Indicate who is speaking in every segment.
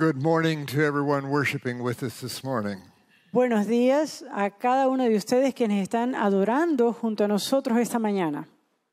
Speaker 1: Good morning to everyone worshiping with us this morning.
Speaker 2: Buenos días a cada uno de ustedes quienes están adorando junto a nosotros esta mañana.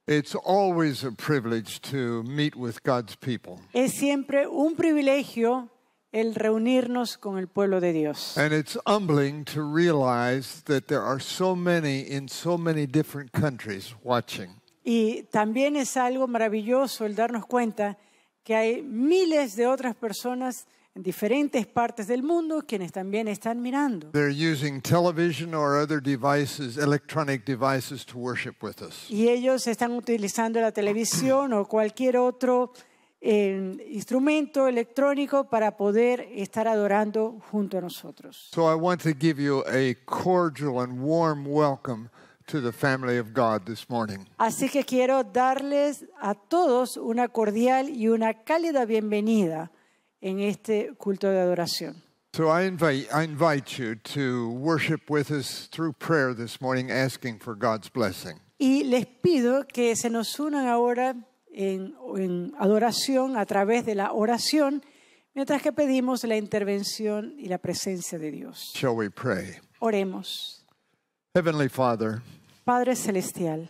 Speaker 1: It's always a privilege to meet with God's people.
Speaker 2: Es siempre un privilegio el reunirnos con el pueblo de Dios.
Speaker 1: And it's humbling to realize that there are so many in so many different countries watching.
Speaker 2: Y también es algo maravilloso el darnos cuenta que hay miles de otras personas en diferentes partes del mundo quienes también están mirando.
Speaker 1: They're using television or other devices, electronic devices to worship with us.
Speaker 2: Y ellos están utilizando la televisión o cualquier otro eh, instrumento electrónico para poder estar adorando junto a nosotros. Así que quiero darles a todos una cordial y una cálida bienvenida en este culto de adoración. Y les pido que se nos unan ahora en, adoración a través de la oración, mientras que pedimos la intervención y la presencia de Dios. Oremos.
Speaker 1: Heavenly Father,
Speaker 2: Padre Celestial,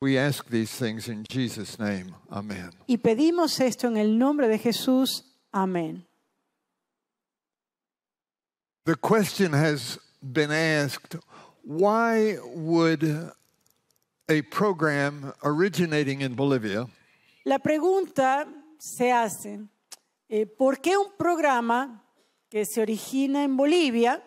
Speaker 1: We ask these things in Jesus name. Amen.
Speaker 2: Y pedimos esto en el nombre de Jesús. Amén.
Speaker 1: The question has been asked, why would a program originating in Bolivia
Speaker 2: La pregunta se hace, eh, ¿por qué un programa que se origina en Bolivia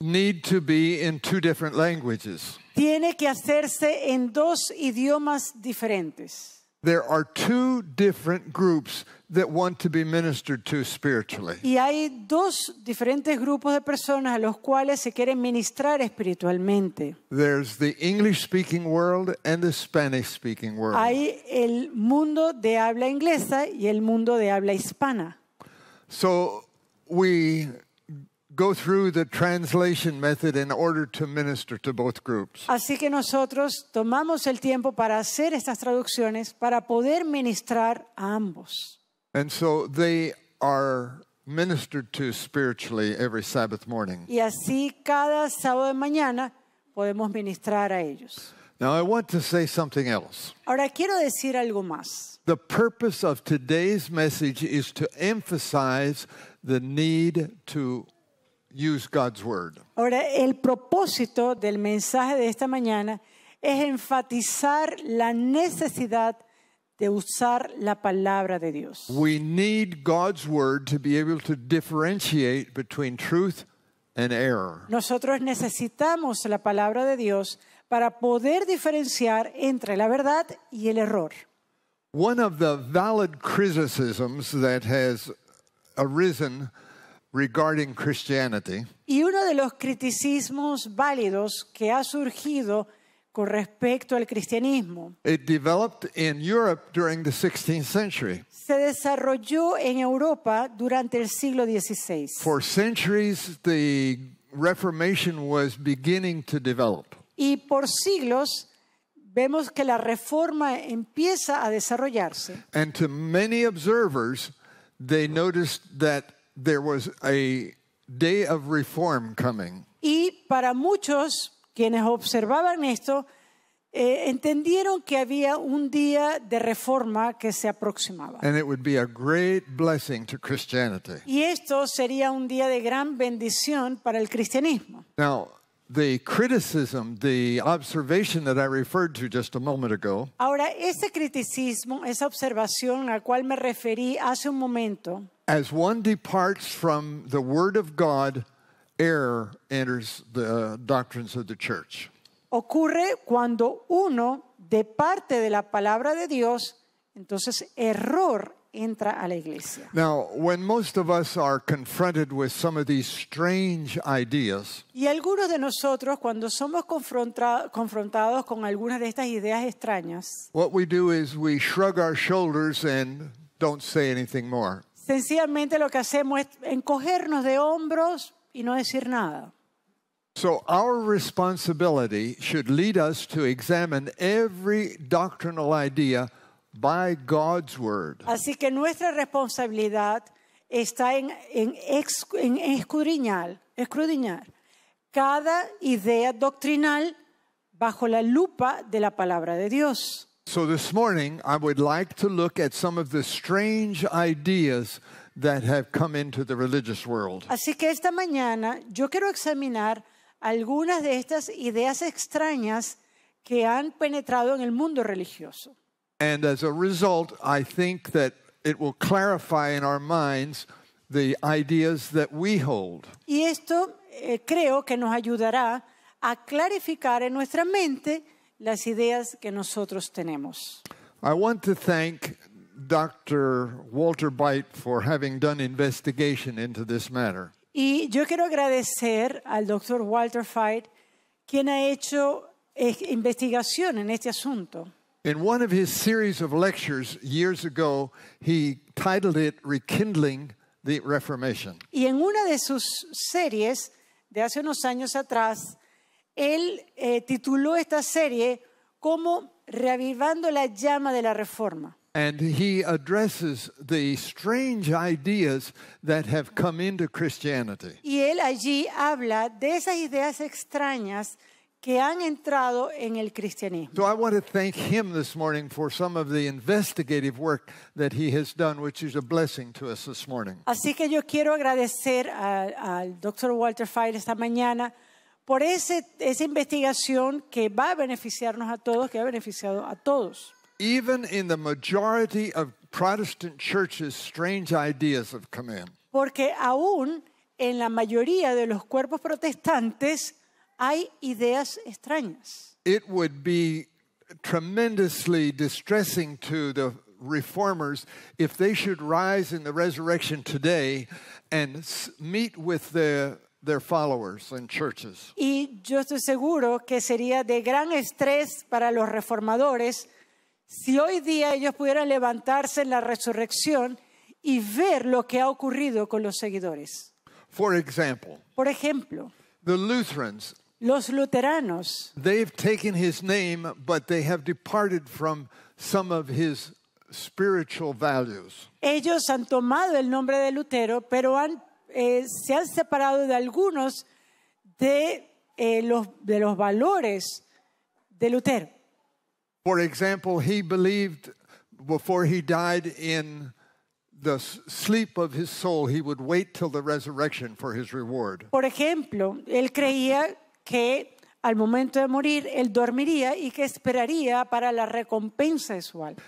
Speaker 1: need to be in two different languages.
Speaker 2: Tiene que hacerse en dos idiomas diferentes.
Speaker 1: There are two different groups that want to be ministered to spiritually.
Speaker 2: Y hay dos diferentes grupos de personas a los cuales se quieren ministrar espiritualmente.
Speaker 1: There's the English speaking world and the Spanish speaking world. Hay
Speaker 2: el mundo de habla inglesa y el mundo de habla hispana.
Speaker 1: So we go through the translation method in order to minister to both groups.
Speaker 2: Así que nosotros tomamos el tiempo para hacer estas traducciones para poder ministrar a ambos.
Speaker 1: And so they are ministered to spiritually every Sabbath morning.
Speaker 2: Y así cada sábado de mañana podemos ministrar a ellos.
Speaker 1: Now I want to say something else.
Speaker 2: Ahora quiero decir algo más.
Speaker 1: The purpose of today's message is to emphasize the need to use God's word.
Speaker 2: Ahora, el propósito del mensaje de esta mañana es enfatizar la necesidad de usar la palabra de Dios.
Speaker 1: We need God's word to be able to differentiate between truth and error.
Speaker 2: Nosotros necesitamos la palabra de Dios para poder diferenciar entre la verdad y el error.
Speaker 1: One of the valid criticisms that has arisen regarding Christianity
Speaker 2: Y uno de los criticismos válidos que ha surgido con respecto al cristianismo
Speaker 1: it developed in Europe during the 16th century.
Speaker 2: se desarrolló en Europa durante el siglo XVI.
Speaker 1: For centuries, the Reformation was beginning to develop.
Speaker 2: Y por siglos vemos que la reforma empieza a desarrollarse.
Speaker 1: And to many observers, they noticed that
Speaker 2: y para muchos quienes observaban esto, eh, entendieron que había un día de reforma que se aproximaba. Y esto sería un día de gran bendición para el cristianismo
Speaker 1: the criticism, the observation that I referred to just a moment ago,
Speaker 2: Ahora, ese criticismo, esa observación a cual me referí hace un momento,
Speaker 1: as one departs from the Word of God, error enters the uh, doctrines of the church.
Speaker 2: ocurre cuando uno, de parte de la palabra de Dios, entonces error entra a la iglesia.
Speaker 1: Now, when most of us are confronted with some of these strange ideas,
Speaker 2: y algunos de nosotros cuando somos confrontados con algunas de estas ideas extrañas,
Speaker 1: what we do is we shrug our shoulders and don't say anything more.
Speaker 2: Sencillamente lo que hacemos es encogernos de hombros y no decir nada.
Speaker 1: So, our responsibility should lead us to examine every doctrinal idea
Speaker 2: Así que nuestra responsabilidad está en, escudriñar, cada idea doctrinal bajo la lupa de la palabra de Dios.
Speaker 1: So this morning I would like to look at some of the strange ideas that have come into the religious world.
Speaker 2: Así que esta mañana yo quiero examinar algunas de estas ideas extrañas que han penetrado en el mundo religioso.
Speaker 1: And as a result, I think that it will clarify in our minds the ideas that we hold.
Speaker 2: Y esto eh, creo que nos ayudará a clarificar en nuestra mente las ideas que nosotros tenemos.
Speaker 1: I want to thank Dr. Walter Bite for having done investigation into this matter.
Speaker 2: Y yo quiero agradecer al Dr. Walter Bite quien ha hecho eh, investigación en este asunto.
Speaker 1: In one of his series of lectures years ago, he titled it Rekindling the Reformation.
Speaker 2: Y en una de sus series de hace unos años atrás, él eh, tituló esta serie como Reavivando la llama de la Reforma.
Speaker 1: And he addresses the strange ideas that have come into Christianity.
Speaker 2: Y él allí habla de esas ideas extrañas que han entrado en el cristianismo. Así que yo quiero agradecer al Dr. Walter Fire esta mañana por ese, esa investigación que va a beneficiarnos a todos, que ha beneficiado a todos. Porque aún en la mayoría de los cuerpos protestantes hay ideas extrañas.
Speaker 1: It would be tremendously distressing to the reformers if they should rise in the resurrection today and meet with the Their followers and churches.
Speaker 2: Y yo estoy seguro que sería de gran estrés para los reformadores si hoy día ellos pudieran levantarse en la resurrección y ver lo que ha ocurrido con los seguidores.
Speaker 1: For example,
Speaker 2: Por ejemplo,
Speaker 1: the Lutherans
Speaker 2: Los luteranos.
Speaker 1: They've taken his name, but they have departed from some of his spiritual values.
Speaker 2: Ellos han tomado el nombre de Lutero, pero han, eh, se han separado de algunos de, eh, los, de los valores de Lutero.
Speaker 1: For example, he believed before he died in the sleep of his soul, he would wait till the resurrection for his reward.
Speaker 2: Por ejemplo, él creía que al momento de morir él dormiría y que esperaría para la recompensa de su alma.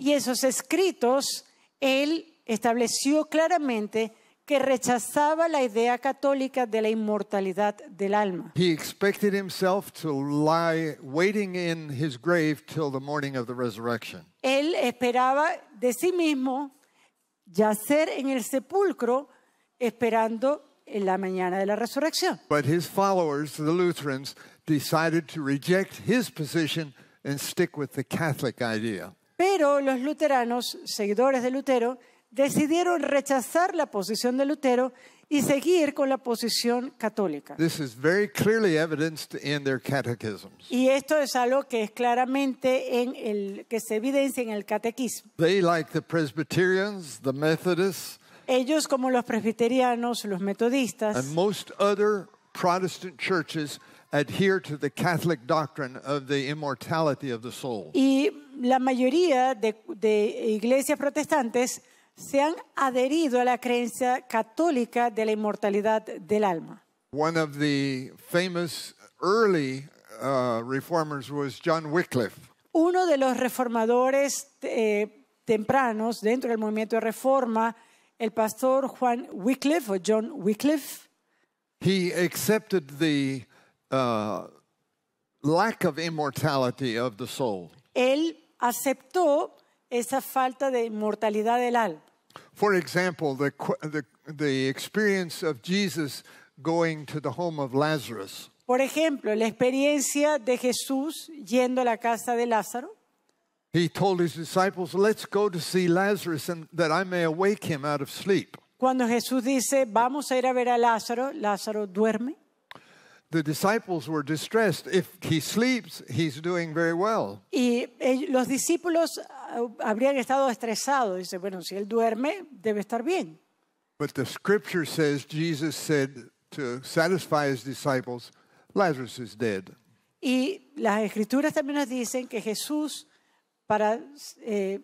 Speaker 2: Y esos escritos él estableció claramente que rechazaba la idea católica de la inmortalidad del alma.
Speaker 1: He expected himself to lie waiting in his grave till the morning of the resurrection.
Speaker 2: Él esperaba de sí mismo yacer en el sepulcro esperando en la mañana de la resurrección.
Speaker 1: But his followers, the Lutherans, decided to reject his position and stick with the Catholic idea.
Speaker 2: Pero los luteranos, seguidores de Lutero, decidieron rechazar la posición de Lutero y seguir con la posición católica.
Speaker 1: This is very clearly evidenced in their catechisms.
Speaker 2: Y esto es algo que es claramente en el que se evidencia en el catequismo.
Speaker 1: They like the Presbyterians, the Methodists, ellos como los presbiterianos, los metodistas and most other Protestant churches adhere to the Catholic doctrine of the immortality of the soul.
Speaker 2: Y la mayoría de, de iglesias protestantes se han adherido a la creencia católica de la inmortalidad del alma.
Speaker 1: One of the famous early uh, reformers was John Wycliffe.
Speaker 2: Uno de los reformadores eh, tempranos dentro del movimiento de reforma, el pastor Juan Wycliffe o John Wycliffe.
Speaker 1: He accepted the uh, lack of immortality of the soul.
Speaker 2: Él aceptó esa falta de inmortalidad del alma.
Speaker 1: For example, the, the, the experience of Jesus going to the home of Lazarus.
Speaker 2: Por ejemplo, la experiencia de Jesús yendo a la casa de Lázaro.
Speaker 1: He told his disciples, "Let's go to see Lazarus and that I may awake him out of sleep."
Speaker 2: Cuando Jesús dice, "Vamos a ir a ver a Lázaro", Lázaro duerme.
Speaker 1: The disciples were distressed. If he sleeps, he's doing very well.
Speaker 2: Y eh, los discípulos ah, habrían estado estresados. Dice, bueno, si él duerme, debe estar bien.
Speaker 1: But the scripture says Jesus said to satisfy his disciples, Lazarus is dead.
Speaker 2: Y las escrituras también nos dicen que Jesús para, eh,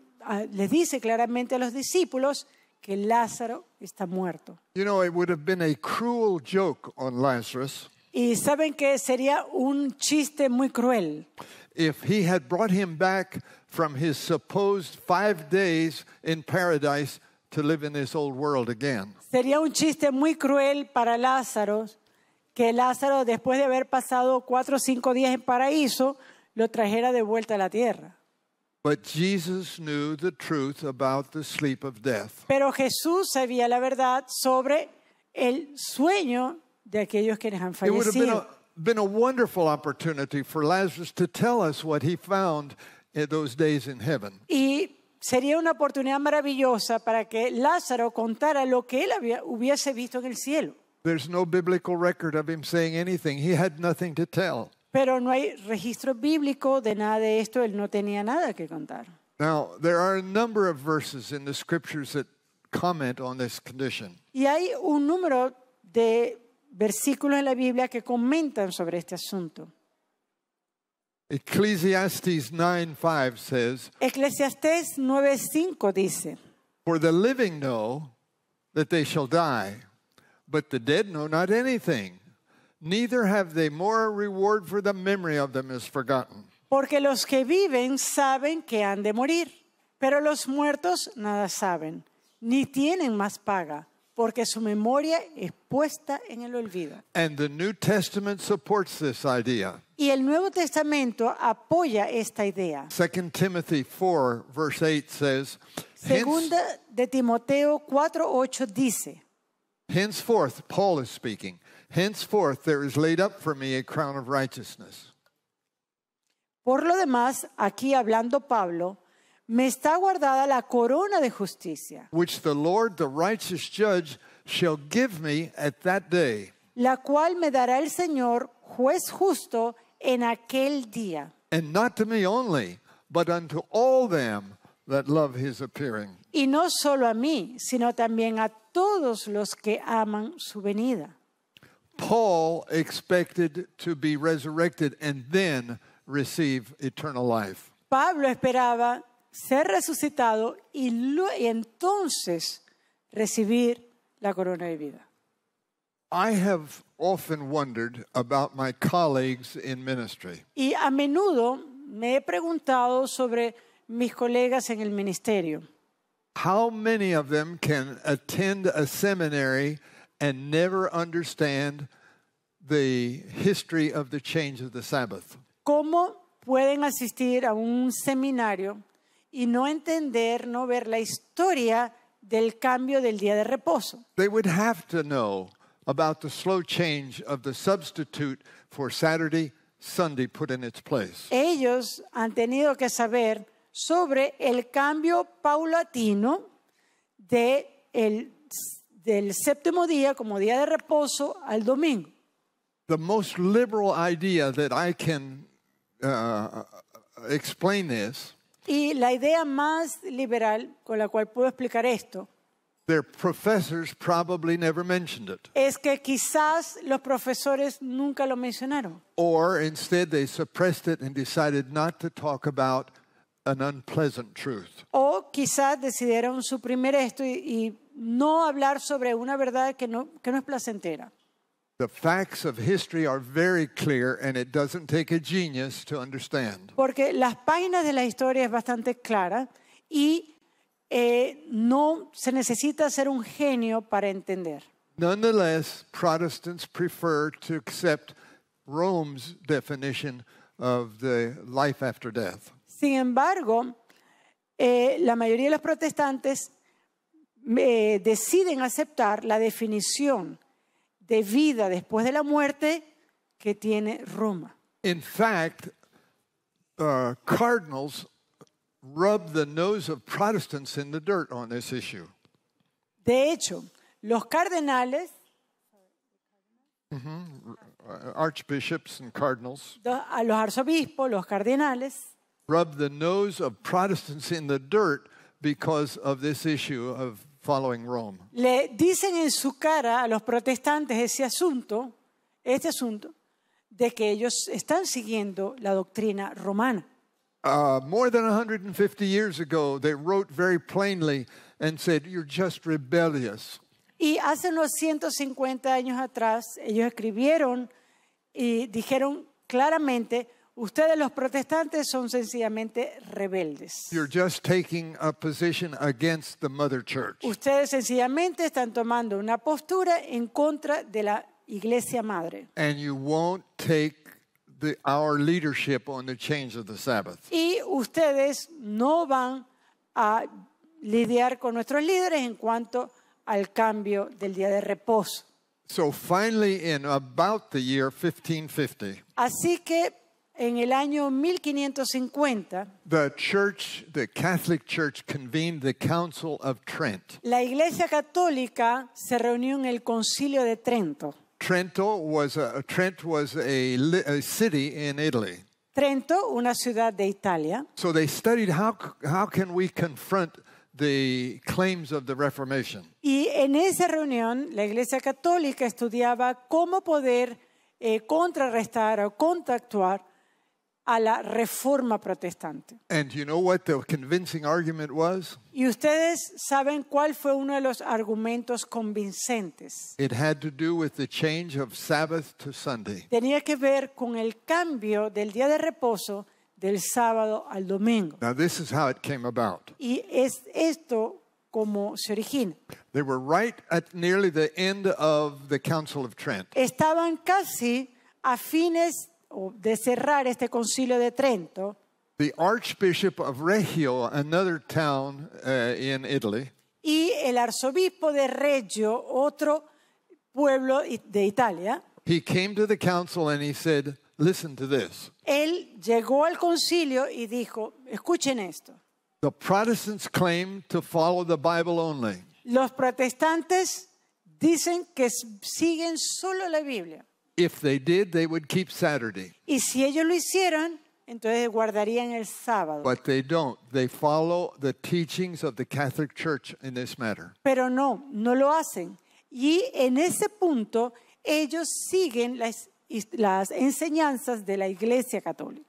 Speaker 2: les dice claramente a los discípulos que Lázaro está muerto.
Speaker 1: You know, it would have been a cruel joke on Lazarus.
Speaker 2: Y saben que sería un chiste muy
Speaker 1: cruel. he had brought him back from his supposed days in paradise to live in this old world again.
Speaker 2: Sería un chiste muy cruel para Lázaro que Lázaro, después de haber pasado cuatro o cinco días en paraíso, lo trajera de vuelta a la tierra.
Speaker 1: Pero
Speaker 2: Jesús sabía la verdad sobre el sueño de aquellos que les han It would have been a,
Speaker 1: been a wonderful opportunity for Lazarus to tell us what he found in those days in heaven.
Speaker 2: Y sería una oportunidad maravillosa para que Lázaro contara lo que él había, hubiese visto en el cielo.
Speaker 1: There's no biblical record of him saying anything. He had nothing to tell.
Speaker 2: Pero no hay registro bíblico de nada de esto. Él no tenía nada que contar.
Speaker 1: Now, there are a number of verses in the scriptures that comment on this condition.
Speaker 2: Y hay un número de versículos de la Biblia que comentan sobre este asunto.
Speaker 1: Ecclesiastes 9:5 says,
Speaker 2: 9:5
Speaker 1: dice, For the living know that they shall die, but the dead know not anything, neither have they more reward for the memory of them is forgotten.
Speaker 2: Porque los que viven saben que han de morir, pero los muertos nada saben, ni tienen más paga porque su memoria es puesta en el olvido.
Speaker 1: And the New Testament supports this idea.
Speaker 2: Y el Nuevo Testamento apoya esta idea.
Speaker 1: 2 Timothy 4 verse 8 says,
Speaker 2: de Timoteo 4:8 dice,
Speaker 1: Henceforth Paul is speaking, henceforth there is laid up for me a crown of righteousness.
Speaker 2: Por lo demás, aquí hablando Pablo, me está guardada la corona de justicia,
Speaker 1: which the Lord, the righteous judge, shall give me at that day.
Speaker 2: la cual me dará el Señor, juez justo, en aquel día.
Speaker 1: And not to me only, but unto all them that love his appearing.
Speaker 2: Y no solo a mí, sino también a todos los que aman su venida.
Speaker 1: Paul expected to be resurrected and then receive eternal life.
Speaker 2: Pablo esperaba ser resucitado y, y entonces recibir la corona de vida.
Speaker 1: I have often wondered about my colleagues in ministry.
Speaker 2: Y a menudo me he preguntado sobre mis colegas en el ministerio.
Speaker 1: How many of them can attend a seminary and never understand the history of the change of the Sabbath?
Speaker 2: ¿Cómo pueden asistir a un seminario y no entender, no ver la historia del cambio del día de reposo.
Speaker 1: They would have to know about the slow change of the substitute for Saturday, Sunday put in its place.
Speaker 2: Ellos han tenido que saber sobre el cambio paulatino de el, del séptimo día como día de reposo al domingo.
Speaker 1: The most liberal idea that I can uh, explain this
Speaker 2: y la idea más liberal con la cual puedo explicar esto es que quizás los profesores nunca lo mencionaron.
Speaker 1: instead they suppressed it and decided not to talk about an unpleasant truth.
Speaker 2: O quizás decidieron suprimir esto y, y no hablar sobre una verdad que no, que no es placentera.
Speaker 1: The facts of history are very clear and it doesn't take a genius to understand.
Speaker 2: Porque las páginas de la historia es bastante clara y eh, no se necesita ser un genio para entender.
Speaker 1: Nonetheless, Protestants prefer to accept Rome's definition of the life after death.
Speaker 2: Sin embargo, eh, la mayoría de los protestantes eh, deciden aceptar la definición de vida después de la muerte que tiene Roma. In fact,
Speaker 1: uh, cardinals rub the nose of Protestants in the dirt on this issue. De hecho, los cardenales mm Archbishops and cardinals.
Speaker 2: A los arzobispos, los cardenales.
Speaker 1: Rub the nose of Protestants in the dirt because of this issue of
Speaker 2: le dicen en su cara a los protestantes ese asunto, este asunto, de que ellos están siguiendo la doctrina romana. Uh, y hace unos 150 años atrás, ellos escribieron y dijeron claramente, Ustedes los protestantes son sencillamente rebeldes. Ustedes sencillamente están tomando una postura en contra de la iglesia madre. Y ustedes no van a lidiar con nuestros líderes en cuanto al cambio del día de reposo. Así que en el año 1550, la Iglesia Católica se reunió en el Concilio de Trento.
Speaker 1: Trento was was a, city in Italy.
Speaker 2: Trento, una ciudad de Italia.
Speaker 1: So they studied how, how can we confront the claims of the Reformation.
Speaker 2: Y en esa reunión, la Iglesia Católica estudiaba cómo poder eh, contrarrestar o contactuar a la reforma protestante. Y ustedes saben cuál fue uno de los argumentos convincentes. Tenía que ver con el cambio del día de reposo del sábado al domingo. Y es esto como se origina. Estaban casi a fines de cerrar este concilio de Trento,
Speaker 1: the Archbishop of Reggio, another town uh, in
Speaker 2: y el arzobispo de Reggio, otro pueblo de Italia, Él llegó al concilio y dijo, escuchen esto. Los protestantes dicen que siguen solo la Biblia.
Speaker 1: If they did, they would keep Saturday.
Speaker 2: Y si ellos lo hicieran, entonces guardarían el sábado.
Speaker 1: But they don't. They follow the teachings of the Catholic Church in this matter.
Speaker 2: Pero no, no lo hacen. Y en ese punto ellos siguen las, las enseñanzas de la Iglesia Católica.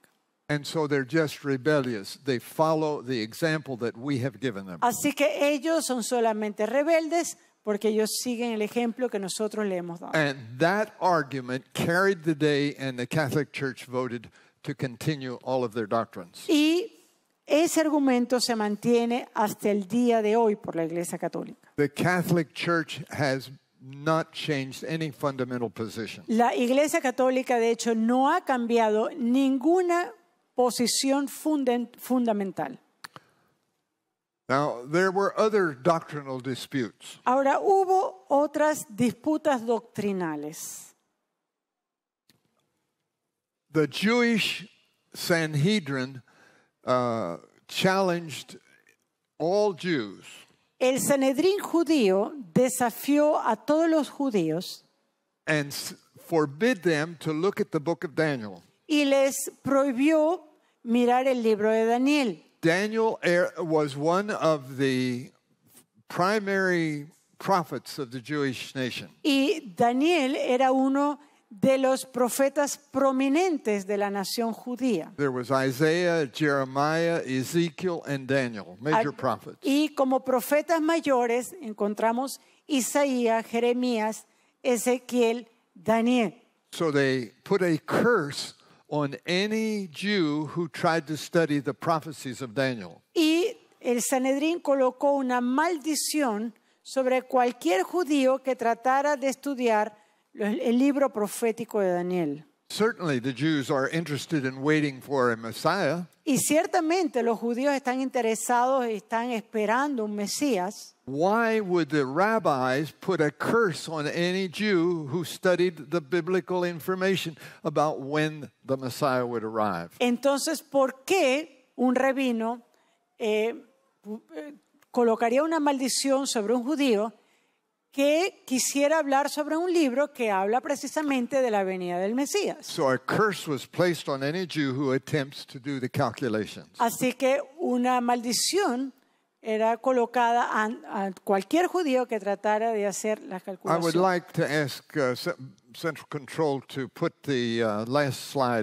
Speaker 1: And so they're just rebellious. They follow the example that we have given them.
Speaker 2: Así que ellos son solamente rebeldes porque ellos siguen el ejemplo que nosotros le hemos dado. Y ese argumento se mantiene hasta el día de hoy por la Iglesia Católica. La Iglesia Católica de hecho no ha cambiado ninguna posición fundamental.
Speaker 1: Now, there were other doctrinal disputes.
Speaker 2: Ahora hubo otras disputas doctrinales.
Speaker 1: The Jewish
Speaker 2: Sanhedrin uh, challenged all Jews. El judío desafió a todos los judíos and forbid them to look at the book of Daniel. y les prohibió mirar el libro de Daniel.
Speaker 1: Daniel was one of the primary prophets of the Jewish nation.
Speaker 2: Y Daniel era uno de los profetas prominentes de la nación judía.
Speaker 1: There was Isaiah, Jeremiah, Ezekiel and Daniel, major ah, prophets.
Speaker 2: Y como profetas mayores encontramos Isaías, Jeremías, Ezequiel, Daniel.
Speaker 1: So they put a curse
Speaker 2: Y el Sanedrín colocó una maldición sobre cualquier judío que tratara de estudiar el libro profético de Daniel.
Speaker 1: Certainly the Jews are interested in waiting for a Messiah.
Speaker 2: Y ciertamente los judíos están interesados y están esperando un Mesías.
Speaker 1: Why would the rabbis put a curse on any Jew who studied the biblical information about when the Messiah would arrive?
Speaker 2: Entonces, ¿por qué un rabino eh, eh colocaría una maldición sobre un judío que quisiera hablar sobre un libro que habla precisamente de la venida del Mesías. Así que una maldición era colocada a, cualquier judío que tratara de hacer las calculaciones.
Speaker 1: Uh,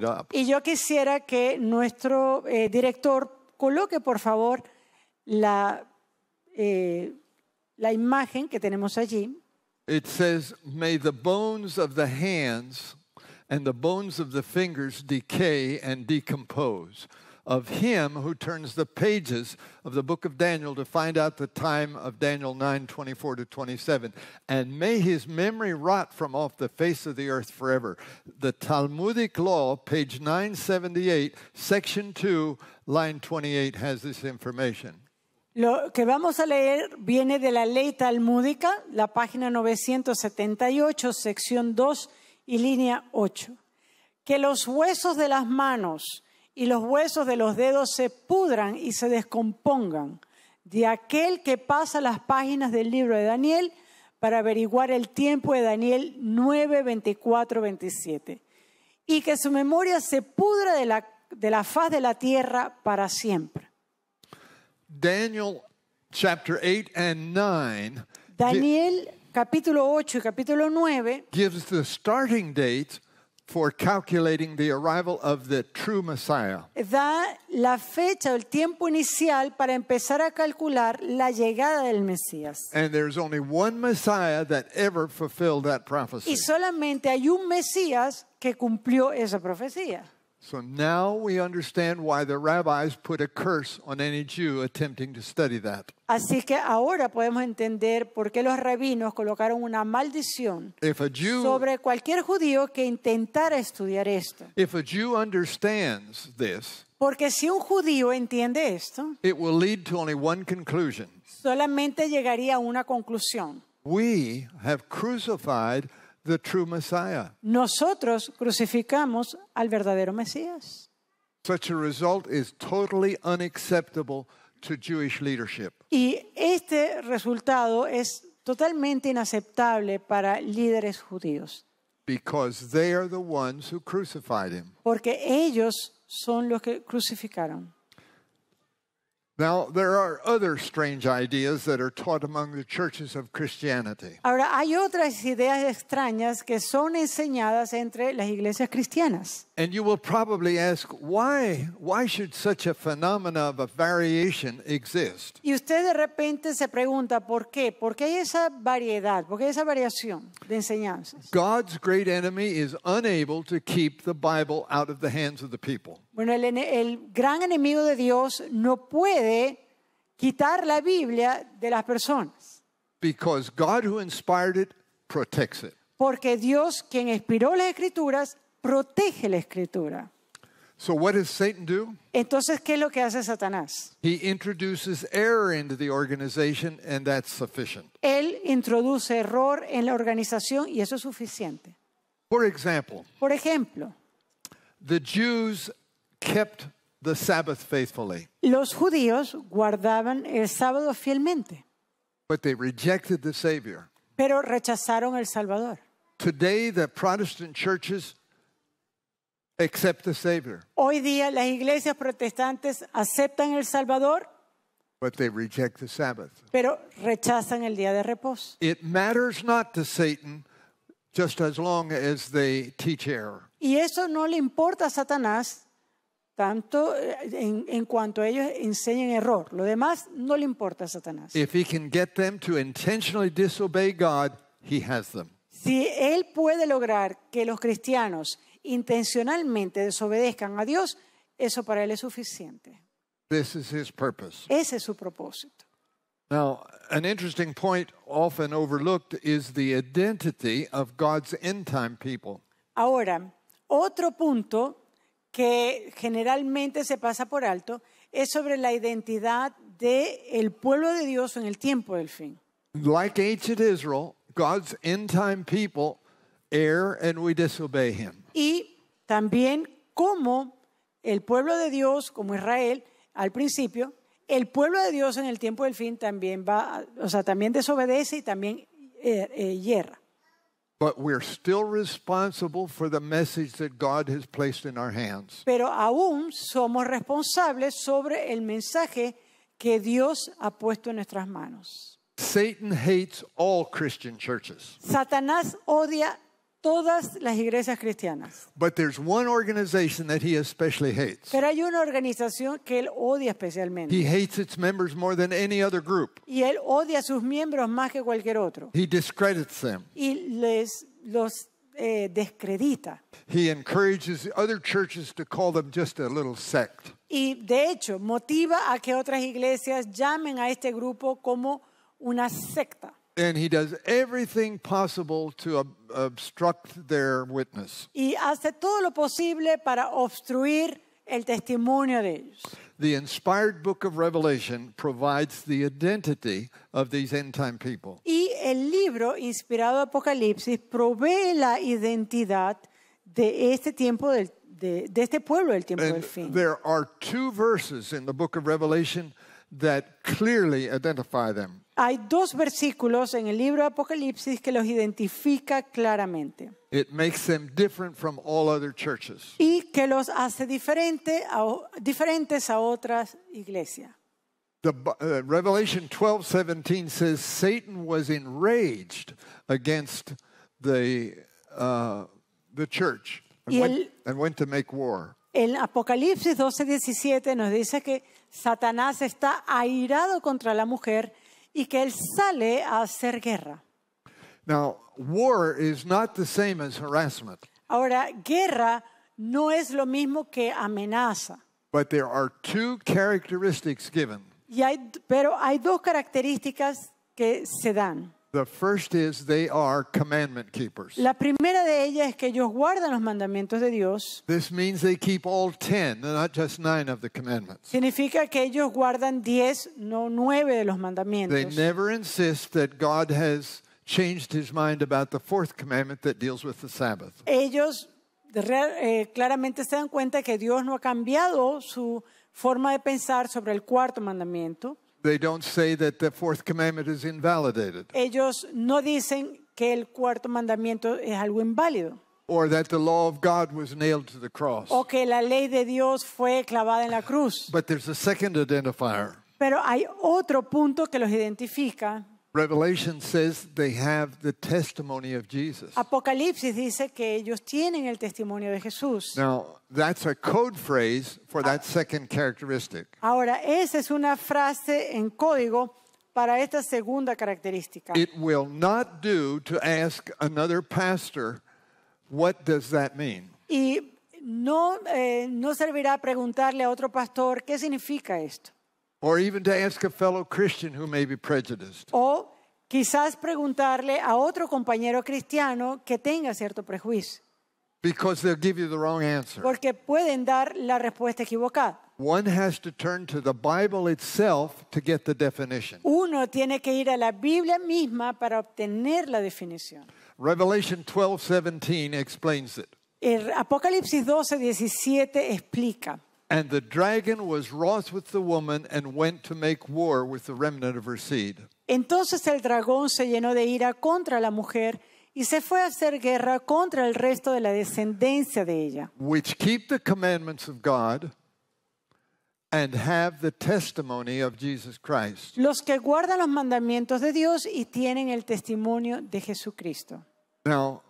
Speaker 1: uh,
Speaker 2: y yo quisiera que nuestro eh, director coloque, por favor, la eh, la imagen que tenemos allí,
Speaker 1: it says, May the bones of the hands and the bones of the fingers decay and decompose. Of him who turns the pages of the book of Daniel to find out the time of Daniel 9 24 to 27. And may his memory rot from off the face of the earth forever. The Talmudic Law, page 978, section 2, line 28, has this information.
Speaker 2: Lo que vamos a leer viene de la ley talmúdica, la página 978, sección 2 y línea 8. Que los huesos de las manos y los huesos de los dedos se pudran y se descompongan de aquel que pasa las páginas del libro de Daniel para averiguar el tiempo de Daniel 9, 24, 27. Y que su memoria se pudra de la, de la faz de la tierra para siempre.
Speaker 1: Daniel chapter 8 and 9
Speaker 2: Daniel capítulo 8 y capítulo 9
Speaker 1: gives the starting date for calculating the arrival of the true Messiah.
Speaker 2: Da la fecha el tiempo inicial para empezar a calcular la llegada del Mesías.
Speaker 1: And there's only one Messiah that ever fulfilled that prophecy.
Speaker 2: Y solamente hay un Mesías que cumplió esa profecía.
Speaker 1: So now we understand why the rabbis put a curse on any Jew attempting to study that.
Speaker 2: Así que ahora podemos entender por qué los rabinos colocaron una maldición
Speaker 1: Jew, sobre
Speaker 2: cualquier judío que intentara estudiar esto.
Speaker 1: If a Jew understands this,
Speaker 2: porque si un judío entiende esto,
Speaker 1: it will lead to only one conclusion.
Speaker 2: Solamente llegaría a una conclusión.
Speaker 1: We have crucified
Speaker 2: Nosotros crucificamos al verdadero Mesías.
Speaker 1: result is totally unacceptable to Jewish leadership.
Speaker 2: Y este resultado es totalmente inaceptable para líderes judíos.
Speaker 1: Because they are the ones who crucified him.
Speaker 2: Porque ellos son los que crucificaron.
Speaker 1: Now, there are other strange ideas that are taught among the churches of Christianity.
Speaker 2: Ahora hay otras ideas extrañas que son enseñadas entre las iglesias cristianas.
Speaker 1: And you will probably ask why why should such a phenomena of a variation exist?
Speaker 2: Y usted de repente se pregunta por qué, por qué hay esa variedad, por qué hay esa variación de enseñanzas.
Speaker 1: God's great enemy is unable to keep the Bible out of the hands of the people.
Speaker 2: Bueno, el, gran enemigo de Dios no puede quitar la Biblia de las personas. Porque Dios quien inspiró las escrituras protege la escritura. Entonces, ¿qué es lo que hace Satanás?
Speaker 1: Él introduce error en la
Speaker 2: organización y eso es suficiente.
Speaker 1: Por ejemplo. los Jews kept the Sabbath faithfully.
Speaker 2: Los judíos guardaban el sábado fielmente.
Speaker 1: But they rejected the Savior.
Speaker 2: Pero rechazaron el Salvador.
Speaker 1: Today the Protestant churches accept the Savior.
Speaker 2: Hoy día las iglesias protestantes aceptan el Salvador.
Speaker 1: But they reject the Sabbath.
Speaker 2: Pero rechazan el día de reposo.
Speaker 1: It matters not to Satan just as long as they teach error.
Speaker 2: Y eso no le importa a Satanás tanto eh, en, cuanto ellos enseñen error. Lo demás no le importa a Satanás. Si él puede lograr que los cristianos intencionalmente desobedezcan a Dios, eso para él es suficiente.
Speaker 1: Ese es
Speaker 2: su propósito. Ahora, otro punto que generalmente se pasa por alto es sobre la identidad del el pueblo de Dios en el tiempo del fin.
Speaker 1: Like Israel, God's end time people and we disobey him.
Speaker 2: Y también como el pueblo de Dios, como Israel al principio, el pueblo de Dios en el tiempo del fin también va, o sea, también desobedece y también hierra. Eh, eh,
Speaker 1: But we're still responsible for the message that God has placed in our hands.
Speaker 2: Pero aún somos responsables sobre el mensaje que Dios ha puesto en nuestras manos.
Speaker 1: Satan hates all Christian churches.
Speaker 2: Satanás odia todas las iglesias cristianas.
Speaker 1: But there's one organization that he especially hates.
Speaker 2: Pero hay una organización que él odia especialmente. He
Speaker 1: hates its members more than any other group.
Speaker 2: Y él odia a sus miembros más que cualquier otro.
Speaker 1: He discredits them.
Speaker 2: Y les los eh, descredita.
Speaker 1: He encourages other churches to call them just a little sect.
Speaker 2: Y de hecho motiva a que otras iglesias llamen a este grupo como una secta.
Speaker 1: And he does everything possible to ob obstruct their witness.
Speaker 2: Y hace todo lo posible para obstruir el testimonio de ellos.
Speaker 1: The inspired book of Revelation provides the identity of these end time people.
Speaker 2: Y el libro inspirado Apocalipsis provee la identidad de este tiempo del de, de este pueblo del tiempo and del fin.
Speaker 1: There are two verses in the book of Revelation that clearly identify them.
Speaker 2: Hay dos versículos en el libro de Apocalipsis que los identifica claramente.
Speaker 1: It makes them different from all other churches.
Speaker 2: Y que los hace diferente a, diferentes a otras iglesias.
Speaker 1: The, uh, Revelation 12:17 says Satan was enraged against the uh, the church and, el, went, and went to make war.
Speaker 2: En Apocalipsis 12:17 nos dice que Satanás está airado contra la mujer y que él sale a hacer guerra. Ahora, guerra no es lo mismo que amenaza. pero hay dos características que se dan.
Speaker 1: The first is they are commandment keepers.
Speaker 2: La primera de ellas es que ellos guardan los mandamientos de Dios.
Speaker 1: This means they keep all 10, not just 9 of the commandments.
Speaker 2: Significa que ellos guardan 10, no 9 de los mandamientos. They
Speaker 1: never insist that God has changed his mind about the fourth commandment that deals with the Sabbath.
Speaker 2: Ellos eh, claramente se dan cuenta que Dios no ha cambiado su forma de pensar sobre el cuarto mandamiento.
Speaker 1: They don't say that the fourth commandment is invalidated.
Speaker 2: Ellos no dicen que el cuarto mandamiento es algo inválido.
Speaker 1: Or that the law of God was nailed to the cross.
Speaker 2: O que la ley de Dios fue clavada en la cruz. But
Speaker 1: there's a second identifier.
Speaker 2: Pero hay otro punto que los identifica.
Speaker 1: Revelation says they have the testimony of Jesus.
Speaker 2: Apocalipsis dice que ellos tienen el testimonio de Jesús.
Speaker 1: Now, that's a code phrase for that second characteristic.
Speaker 2: Ahora, esa es una frase en código para esta segunda característica.
Speaker 1: It will not do to ask another pastor, what does that mean?
Speaker 2: Y no, eh, no servirá preguntarle a otro pastor, ¿qué significa esto?
Speaker 1: O
Speaker 2: quizás preguntarle a otro compañero cristiano que tenga cierto prejuicio. Porque pueden dar la respuesta equivocada. Uno tiene que ir a la Biblia misma para obtener la definición. El Apocalipsis 12:17 explica.
Speaker 1: And the dragon was wroth with the woman and went to make war with the remnant of her seed.
Speaker 2: Entonces el dragón se llenó de ira contra la mujer y se fue a hacer guerra contra el resto de la descendencia de ella.
Speaker 1: Which keep the commandments of God and have the testimony of Jesus Christ.
Speaker 2: Los que guardan los mandamientos de Dios y tienen el testimonio de Jesucristo.
Speaker 1: Now,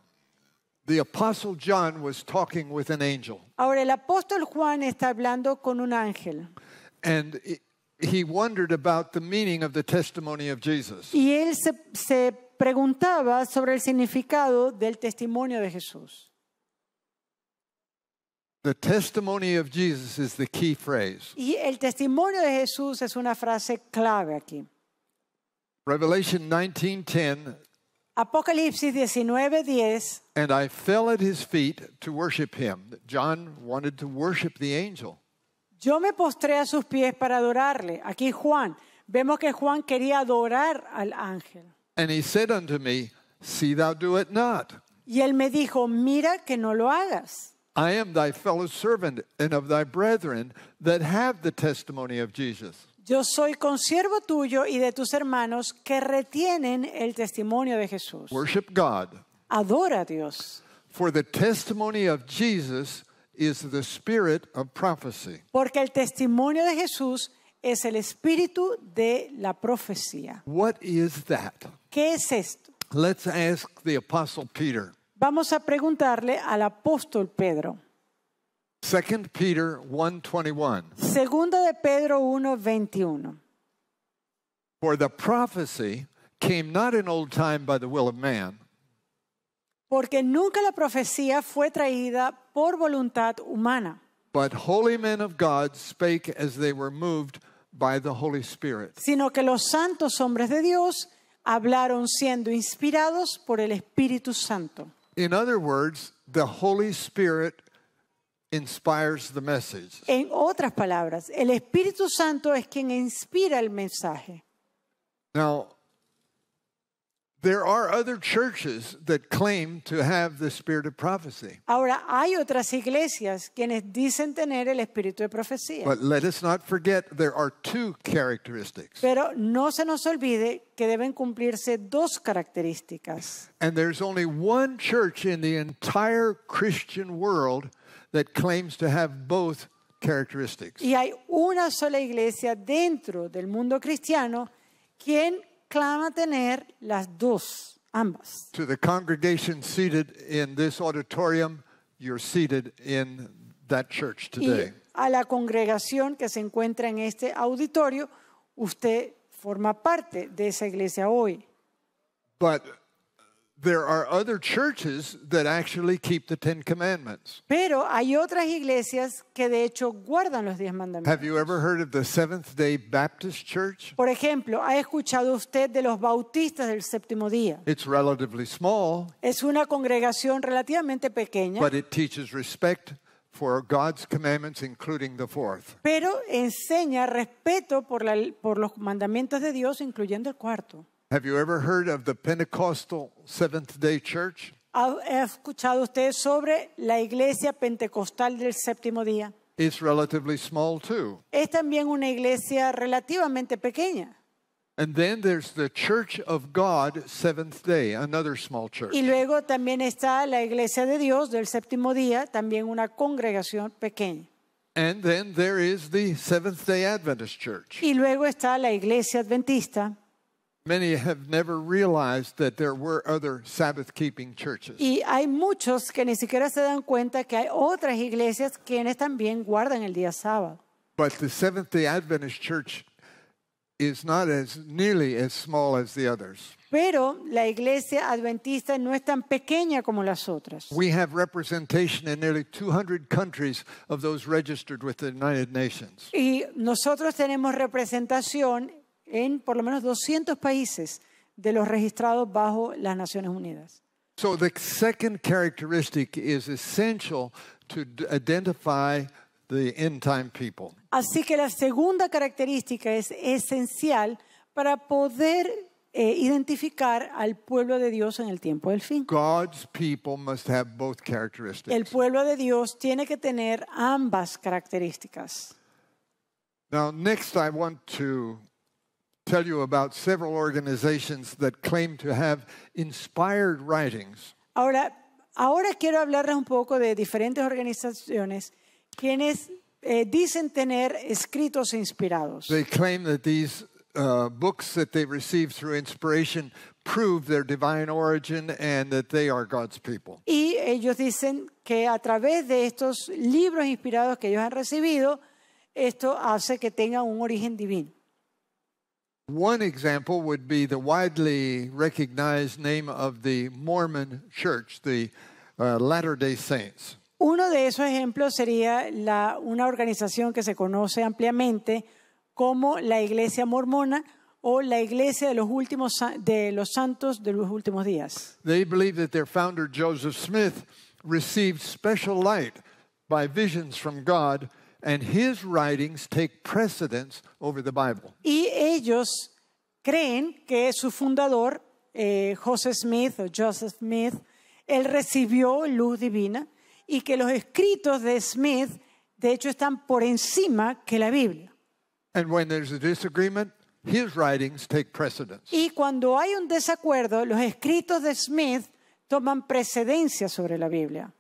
Speaker 1: the Apostle John was talking with an angel.
Speaker 2: Ahora el apóstol Juan está hablando con un ángel.
Speaker 1: And he wondered about the meaning of the testimony of Jesus.
Speaker 2: Y él se, se preguntaba sobre el significado del testimonio de Jesús.
Speaker 1: The testimony of Jesus is the key phrase.
Speaker 2: Y el testimonio de Jesús es una frase clave aquí.
Speaker 1: Revelation 19:10
Speaker 2: Apocalipsis
Speaker 1: And I fell at his feet to worship him. John wanted to worship the angel.
Speaker 2: Yo me postré a sus pies para adorarle. Aquí Juan, vemos que Juan quería adorar al ángel.
Speaker 1: And he said unto me, See thou do it not.
Speaker 2: Y él me dijo, mira que no lo hagas.
Speaker 1: I am thy fellow servant and of thy brethren that have the testimony of Jesus.
Speaker 2: Yo soy consiervo tuyo y de tus hermanos que retienen el testimonio de Jesús. Adora a Dios.
Speaker 1: Porque el testimonio
Speaker 2: de Jesús es el espíritu de la profecía. ¿Qué es esto? Vamos a preguntarle al apóstol Pedro.
Speaker 1: Second Peter 1:21.
Speaker 2: Segunda de Pedro 1:21.
Speaker 1: For the prophecy came not in old time by the will of man.
Speaker 2: Porque nunca la profecía fue traída por voluntad humana.
Speaker 1: But holy men of God spake as they were moved by the Holy Spirit.
Speaker 2: Sino que los santos hombres de Dios hablaron siendo inspirados por el Espíritu Santo.
Speaker 1: In other words, the Holy Spirit inspires the message.
Speaker 2: En otras palabras, el Espíritu Santo es quien inspira el mensaje.
Speaker 1: Now, there are other churches that claim to have the spirit of prophecy.
Speaker 2: Ahora hay otras iglesias quienes dicen tener el espíritu de profecía. But
Speaker 1: let us not forget there are two characteristics.
Speaker 2: Pero no se nos olvide que deben cumplirse dos características.
Speaker 1: And there's only one church in the entire Christian world
Speaker 2: Y hay una sola iglesia dentro del mundo cristiano quien clama tener las dos, ambas.
Speaker 1: To the congregation seated in this auditorium, you're seated in that church today. Y
Speaker 2: a la congregación que se encuentra en este auditorio, usted forma parte de esa iglesia hoy.
Speaker 1: there are other churches that actually keep the Ten Commandments.
Speaker 2: Pero hay otras iglesias que de hecho guardan los diez mandamientos. Have
Speaker 1: you ever heard of the Seventh Day Baptist Church?
Speaker 2: Por ejemplo, ¿ha escuchado usted de los bautistas del séptimo día?
Speaker 1: It's relatively small.
Speaker 2: Es una congregación relativamente pequeña. But
Speaker 1: it teaches respect for God's commandments, including the fourth.
Speaker 2: Pero enseña respeto por, la, por los mandamientos de Dios, incluyendo el cuarto.
Speaker 1: Have you ever heard of the Pentecostal Seventh Day Church?
Speaker 2: ¿Ha escuchado usted sobre la iglesia pentecostal del séptimo día?
Speaker 1: It's relatively small too.
Speaker 2: Es también una iglesia relativamente pequeña.
Speaker 1: And then there's the Church of God Seventh Day, another small church. Y
Speaker 2: luego también está la iglesia de Dios del séptimo día, también una congregación pequeña.
Speaker 1: And then there is the Seventh Day Adventist Church.
Speaker 2: Y luego está la iglesia adventista.
Speaker 1: Many have never realized that there were other Sabbath keeping churches.
Speaker 2: Y hay muchos que ni siquiera se dan cuenta que hay otras iglesias quienes también guardan el día sábado.
Speaker 1: But the Seventh-day Adventist church is not as nearly as small as the others.
Speaker 2: Pero la iglesia adventista no es tan pequeña como las otras.
Speaker 1: We have representation in nearly 200 countries of those registered with the United Nations.
Speaker 2: Y nosotros tenemos representación en por lo menos 200 países de los registrados bajo las Naciones Unidas. Así que la segunda característica es esencial para poder eh, identificar al pueblo de Dios en el tiempo del fin. El pueblo de Dios tiene que tener ambas características.
Speaker 1: Now next I tell you about several organizations that claim to have inspired writings.
Speaker 2: Ahora, ahora quiero hablarles un poco de diferentes organizaciones quienes eh, dicen tener escritos inspirados. They
Speaker 1: claim that these uh, books that they receive through inspiration prove their divine origin and that they are God's people.
Speaker 2: Y ellos dicen que a través de estos libros inspirados que ellos han recibido, esto hace que tengan un origen divino.
Speaker 1: One example would be the widely recognized name of the Mormon Church, the uh, Latter day Saints.
Speaker 2: Uno de esos ejemplos sería la, una organización que se conoce ampliamente como la Iglesia Mormona o la Iglesia de los últimos de los santos de los últimos días.
Speaker 1: They believe that their founder Joseph Smith received special light by visions from God writings
Speaker 2: Y ellos creen que su fundador, eh, Smith o Joseph Smith, él recibió luz divina y que los escritos de Smith, de hecho, están por encima que la Biblia. Y cuando hay un desacuerdo, los escritos de Smith toman precedencia sobre la Biblia.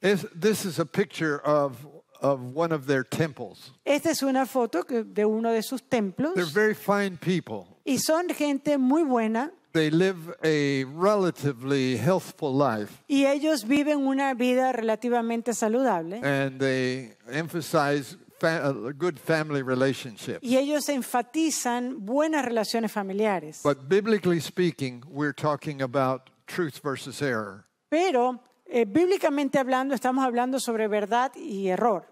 Speaker 1: this is a picture of of one of their temples.
Speaker 2: Esta es una foto de uno de sus templos. They're
Speaker 1: very fine people.
Speaker 2: Y son gente muy buena.
Speaker 1: They live a relatively healthful life.
Speaker 2: Y ellos viven una vida relativamente saludable.
Speaker 1: And they emphasize fa uh, good family relationships. Y
Speaker 2: ellos enfatizan buenas relaciones familiares.
Speaker 1: But biblically speaking, we're talking about truth versus error.
Speaker 2: Pero eh, bíblicamente hablando, estamos hablando sobre verdad y error.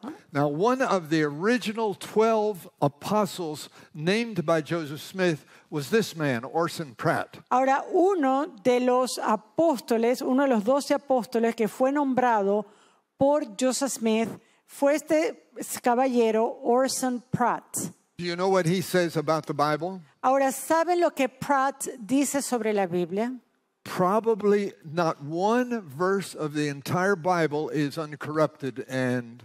Speaker 2: Ahora, uno de los apóstoles, uno de los doce apóstoles que fue nombrado por Joseph Smith fue este caballero Orson Pratt. Ahora, ¿saben lo que Pratt dice sobre la Biblia? probably not one verse
Speaker 1: of the entire Bible is uncorrupted and,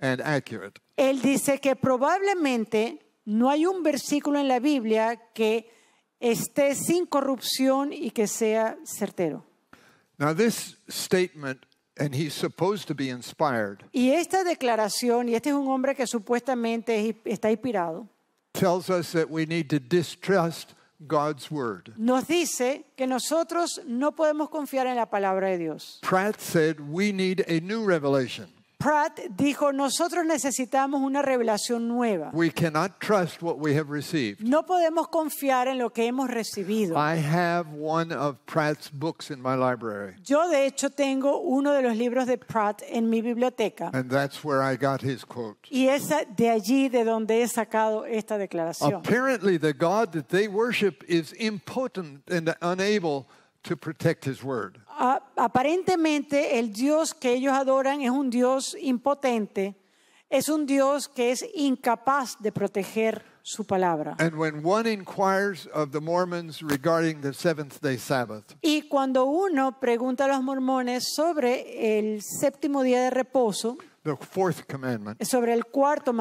Speaker 1: and accurate.
Speaker 2: Él dice que probablemente no hay un versículo en la Biblia que esté sin corrupción y que sea certero.
Speaker 1: Now this statement and he's supposed to be inspired.
Speaker 2: Y esta declaración y este es un hombre que supuestamente está inspirado.
Speaker 1: Tells us that we need to distrust God's word.
Speaker 2: Nos dice que nosotros no podemos confiar en la palabra de Dios.
Speaker 1: Pratt said we need a new revelation.
Speaker 2: Pratt dijo, nosotros necesitamos una revelación nueva. No podemos confiar en lo que hemos recibido.
Speaker 1: Yo de hecho tengo
Speaker 2: uno de los libros de Pratt en mi biblioteca. Y es de allí de donde he sacado esta declaración.
Speaker 1: Apparently el Dios que ellos es impotente y unable
Speaker 2: aparentemente el Dios que ellos adoran es un Dios impotente, es un Dios que es incapaz de proteger su palabra. Y cuando uno pregunta a los mormones sobre el séptimo día de reposo, the fourth commandment, sobre el cuarto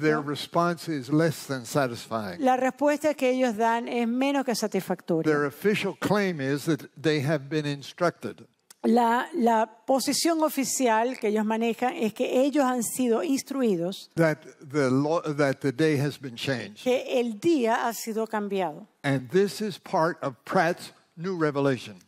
Speaker 2: their response is less than satisfying. la respuesta que ellos dan es menos
Speaker 1: que satisfactoria. Their official claim is that they have been instructed.
Speaker 2: La, la posición oficial que ellos manejan es que ellos han sido instruidos
Speaker 1: that the law, that the day has been changed.
Speaker 2: que el día ha sido cambiado.
Speaker 1: And this is part of Pratt's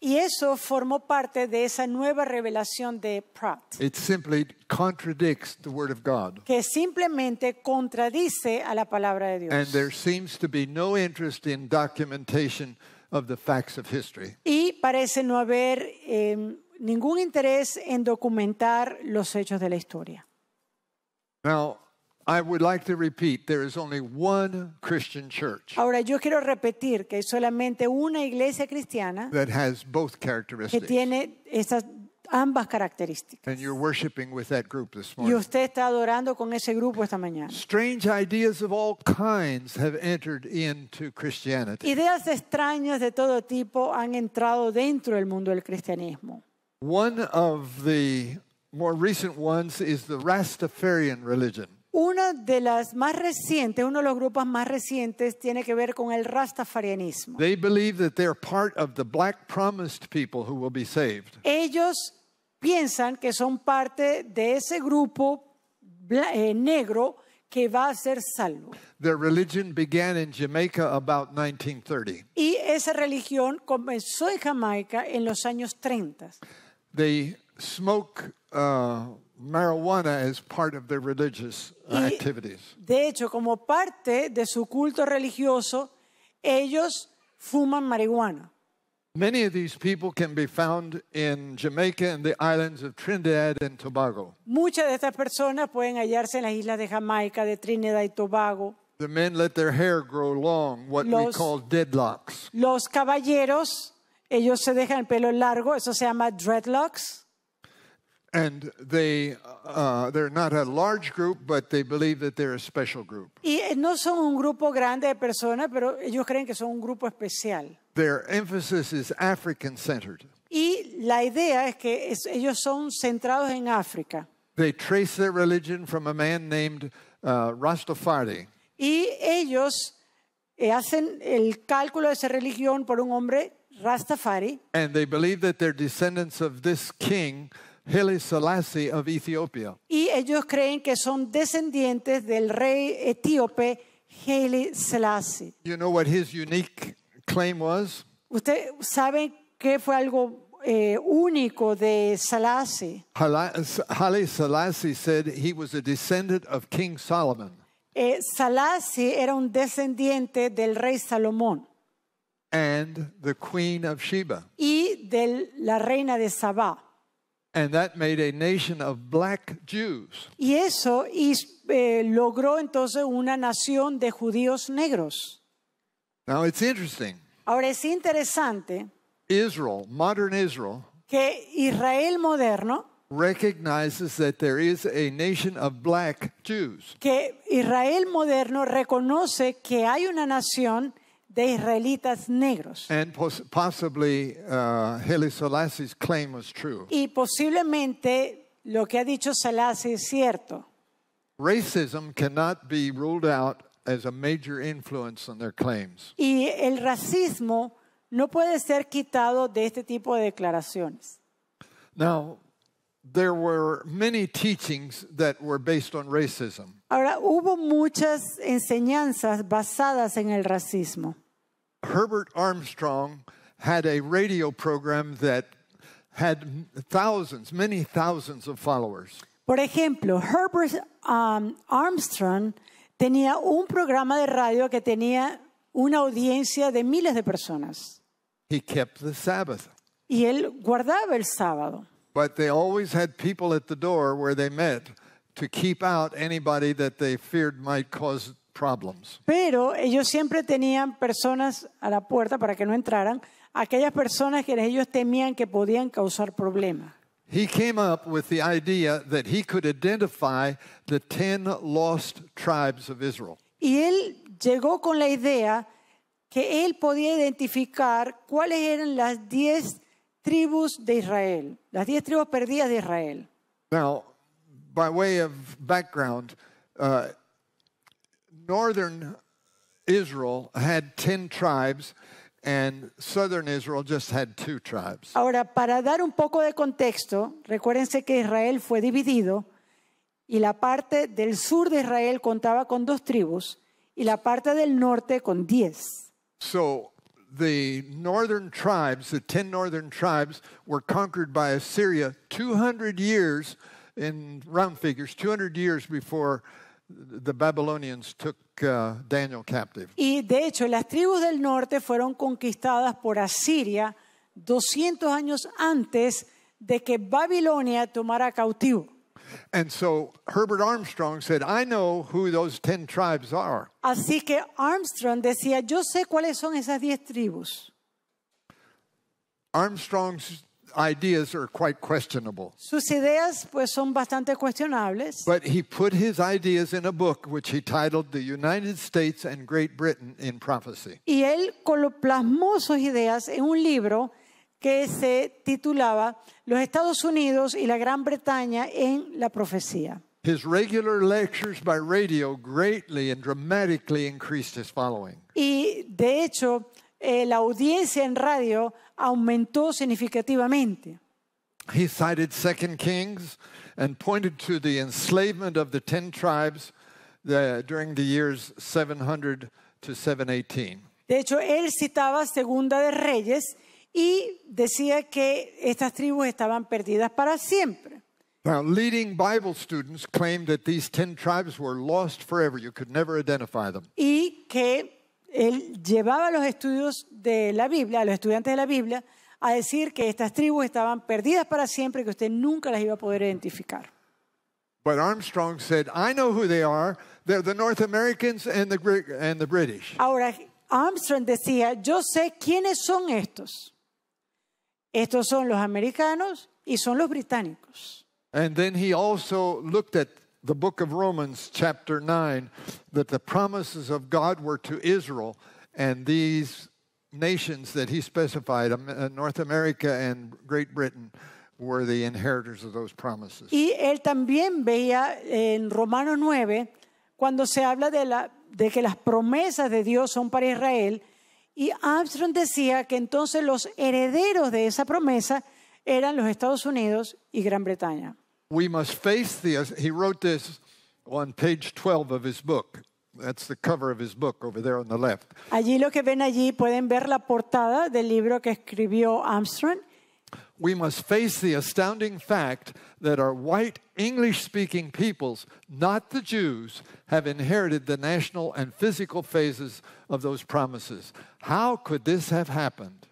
Speaker 2: y eso formó parte de esa nueva revelación de Pratt.
Speaker 1: It simply contradicts the word of God.
Speaker 2: Que simplemente contradice a la palabra de Dios. And
Speaker 1: there seems to be no interest in documentation of the facts of history.
Speaker 2: Y parece no haber em, ningún interés en documentar los hechos de la historia.
Speaker 1: I would like to repeat, there is only one Christian church
Speaker 2: Ahora yo quiero repetir que hay solamente una iglesia cristiana
Speaker 1: that has both que characteristics.
Speaker 2: tiene esas ambas características.
Speaker 1: And you're worshiping with that group this morning.
Speaker 2: Y usted está adorando con ese grupo esta mañana.
Speaker 1: Strange ideas of all kinds have entered into Christianity.
Speaker 2: Ideas extrañas de todo tipo han entrado dentro del mundo del cristianismo. One
Speaker 1: of the more recent ones is the Rastafarian religion.
Speaker 2: Una de las más recientes, uno de los grupos más recientes tiene que ver con el rastafarianismo. Ellos piensan que son parte de ese grupo eh, negro que va a ser salvo. Y esa religión comenzó en Jamaica en los años 30.
Speaker 1: They smoke uh, marijuana as part of their religious activities.
Speaker 2: De hecho, como parte de su culto religioso, ellos fuman marihuana.
Speaker 1: Many of these people can be found in Jamaica and the islands of Trinidad and Tobago.
Speaker 2: Muchas de estas personas pueden hallarse en las islas de Jamaica, de Trinidad y Tobago.
Speaker 1: The men let their hair grow long, what los, we call dreadlocks.
Speaker 2: Los caballeros, ellos se dejan el pelo largo, eso se llama dreadlocks.
Speaker 1: and they, uh, they're not a large group, but they believe that they're a special group.
Speaker 2: Y eh, no son un grupo grande de personas, pero ellos creen que son un grupo especial.
Speaker 1: Their emphasis is African centered.
Speaker 2: Y la idea es que es, ellos son centrados en África.
Speaker 1: They trace their religion from a man named uh, Rastafari.
Speaker 2: Y ellos eh, hacen el cálculo de esa religión por un hombre Rastafari.
Speaker 1: And they believe that they're descendants of this king Haile Selassie of Ethiopia.
Speaker 2: Y ellos creen que son descendientes del rey etíope Haile Selassie.
Speaker 1: You know what his unique claim was?
Speaker 2: ¿Usted sabe qué fue algo eh, único de Selassie?
Speaker 1: Haile Selassie said he was a descendant of King Solomon.
Speaker 2: Eh, Selassie era un descendiente del rey Salomón.
Speaker 1: And the queen of Sheba.
Speaker 2: Y de la reina de Sabá.
Speaker 1: And that made a nation of black Jews.
Speaker 2: Y eso y, eh, logró entonces una nación de judíos negros.
Speaker 1: Now it's interesting.
Speaker 2: Ahora es interesante
Speaker 1: Israel, modern Israel,
Speaker 2: que Israel
Speaker 1: moderno recognizes that there is a nation of black Jews.
Speaker 2: Que Israel moderno reconoce que hay una nación de israelitas negros. Uh, y posiblemente lo que ha dicho Selassie es cierto. Y el racismo no puede ser quitado de este tipo de declaraciones. Ahora, hubo muchas enseñanzas basadas en el racismo. Herbert
Speaker 1: Armstrong had a radio program that had thousands, many thousands of followers.
Speaker 2: Por ejemplo, Herbert um, Armstrong tenía un programa de radio que tenía una audiencia de miles de personas.
Speaker 1: He kept the Sabbath.
Speaker 2: Y él guardaba el sábado.
Speaker 1: But they always had people at the door where they met to keep out anybody that they feared might cause problems.
Speaker 2: Pero ellos siempre tenían personas a la puerta para que no entraran, aquellas personas que ellos temían que podían causar problemas.
Speaker 1: He came up with the idea that he could identify the 10 lost tribes of Israel.
Speaker 2: Y él llegó con la idea que él podía identificar cuáles eran las 10 tribus de Israel, las diez tribus perdidas de Israel.
Speaker 1: Now, by way of background, uh, northern Israel had 10 tribes and southern Israel just had two tribes.
Speaker 2: Ahora, para dar un poco de contexto, recuérdense que Israel fue dividido y la parte del sur de Israel contaba con dos tribus y la parte del norte con diez. So
Speaker 1: the northern tribes, the 10 northern tribes were conquered by Assyria 200 years in round figures, 200 years before Uh,
Speaker 2: y de hecho, las tribus del norte fueron conquistadas por Asiria 200 años antes de que Babilonia tomara cautivo. And Así que Armstrong decía, yo sé cuáles son esas 10 tribus.
Speaker 1: Armstrong's ideas are quite questionable.
Speaker 2: Sus ideas pues son bastante cuestionables.
Speaker 1: But he put his ideas in a book which he titled The United States and Great Britain in Prophecy.
Speaker 2: Y él plasmó sus ideas en un libro que se titulaba Los Estados Unidos y la Gran Bretaña en la profecía.
Speaker 1: His regular lectures by radio greatly and dramatically increased his following.
Speaker 2: Y de hecho eh, la audiencia en radio aumentó significativamente.
Speaker 1: He cited 2 Kings and pointed to the enslavement of the 10 tribes the, during the years 700 to 718.
Speaker 2: De hecho, él citaba Segunda de Reyes y decía que estas tribus estaban perdidas para siempre. Now, leading
Speaker 1: Bible students claimed that these 10 tribes were lost forever. You could never identify them.
Speaker 2: Y que él llevaba los estudios de la Biblia, a los estudiantes de la Biblia, a decir que estas tribus estaban perdidas para siempre y que usted nunca las iba a poder identificar.
Speaker 1: But Armstrong said, I know who they are. They're the North Americans and the, British.
Speaker 2: Ahora, Armstrong decía, yo sé quiénes son estos. Estos son los americanos y son los británicos.
Speaker 1: And then he also looked at the book of Romans, chapter 9, that the promises of God were to Israel, and these nations that he specified, uh, North America and Great Britain, were the inheritors of those promises. Y
Speaker 2: él también veía en Romanos 9, cuando se habla de, la, de que las promesas de Dios son para Israel, y Armstrong decía que entonces los herederos de esa promesa eran los Estados Unidos y Gran Bretaña.
Speaker 1: We must face the. He wrote this on page 12 of his book. That's the cover of his book over there on the left.
Speaker 2: Allí lo que ven allí pueden ver la portada del libro que escribió Armstrong.
Speaker 1: We must face the astounding fact that our white English speaking peoples, not the Jews, have inherited the national and physical phases of those promises. How could this have happened?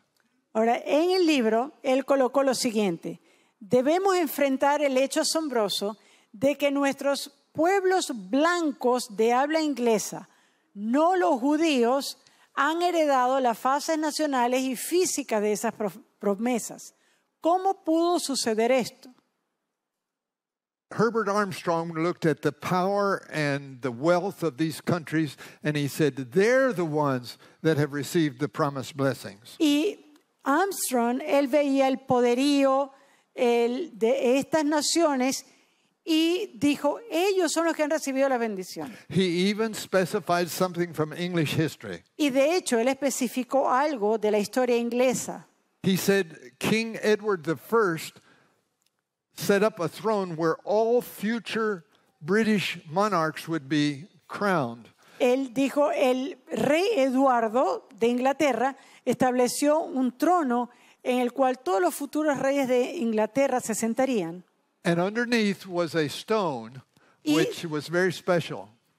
Speaker 2: Ahora, en el libro, él colocó lo siguiente. debemos enfrentar el hecho asombroso de que nuestros pueblos blancos de habla inglesa, no los judíos, han heredado las fases nacionales y físicas de esas promesas. ¿Cómo pudo suceder esto?
Speaker 1: Herbert Armstrong looked at the power and the wealth of these countries and he said they're the ones that have received the promised blessings.
Speaker 2: Y Armstrong él veía el poderío de estas naciones y dijo, ellos son los que han recibido la bendición. Y de hecho, él especificó algo de la historia inglesa. Él dijo, el rey Eduardo de Inglaterra estableció un trono en el cual todos los futuros reyes de Inglaterra se sentarían.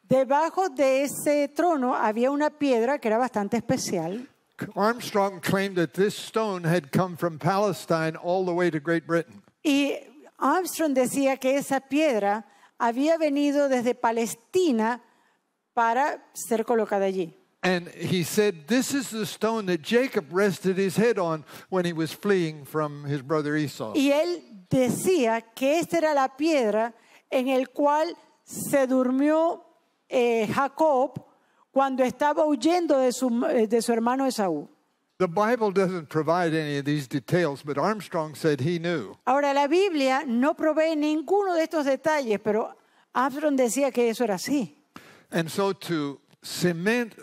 Speaker 2: Debajo de ese trono había una piedra que era bastante especial. Armstrong
Speaker 1: claimed that this stone had come from Palestine all the way to Great Britain.
Speaker 2: Y Armstrong decía que esa piedra había venido desde Palestina para ser colocada allí.
Speaker 1: And he said, This is the stone that Jacob rested his head on when he was fleeing from his brother Esau. Y
Speaker 2: él decía que esta era la piedra en el cual se durmió eh, Jacob cuando estaba huyendo de su, eh, de su hermano Esaú. The Bible doesn't provide any of these details, but Armstrong said he knew. Ahora la Biblia no provee ninguno de estos detalles, pero Armstrong decía que eso era así.
Speaker 1: And so to cement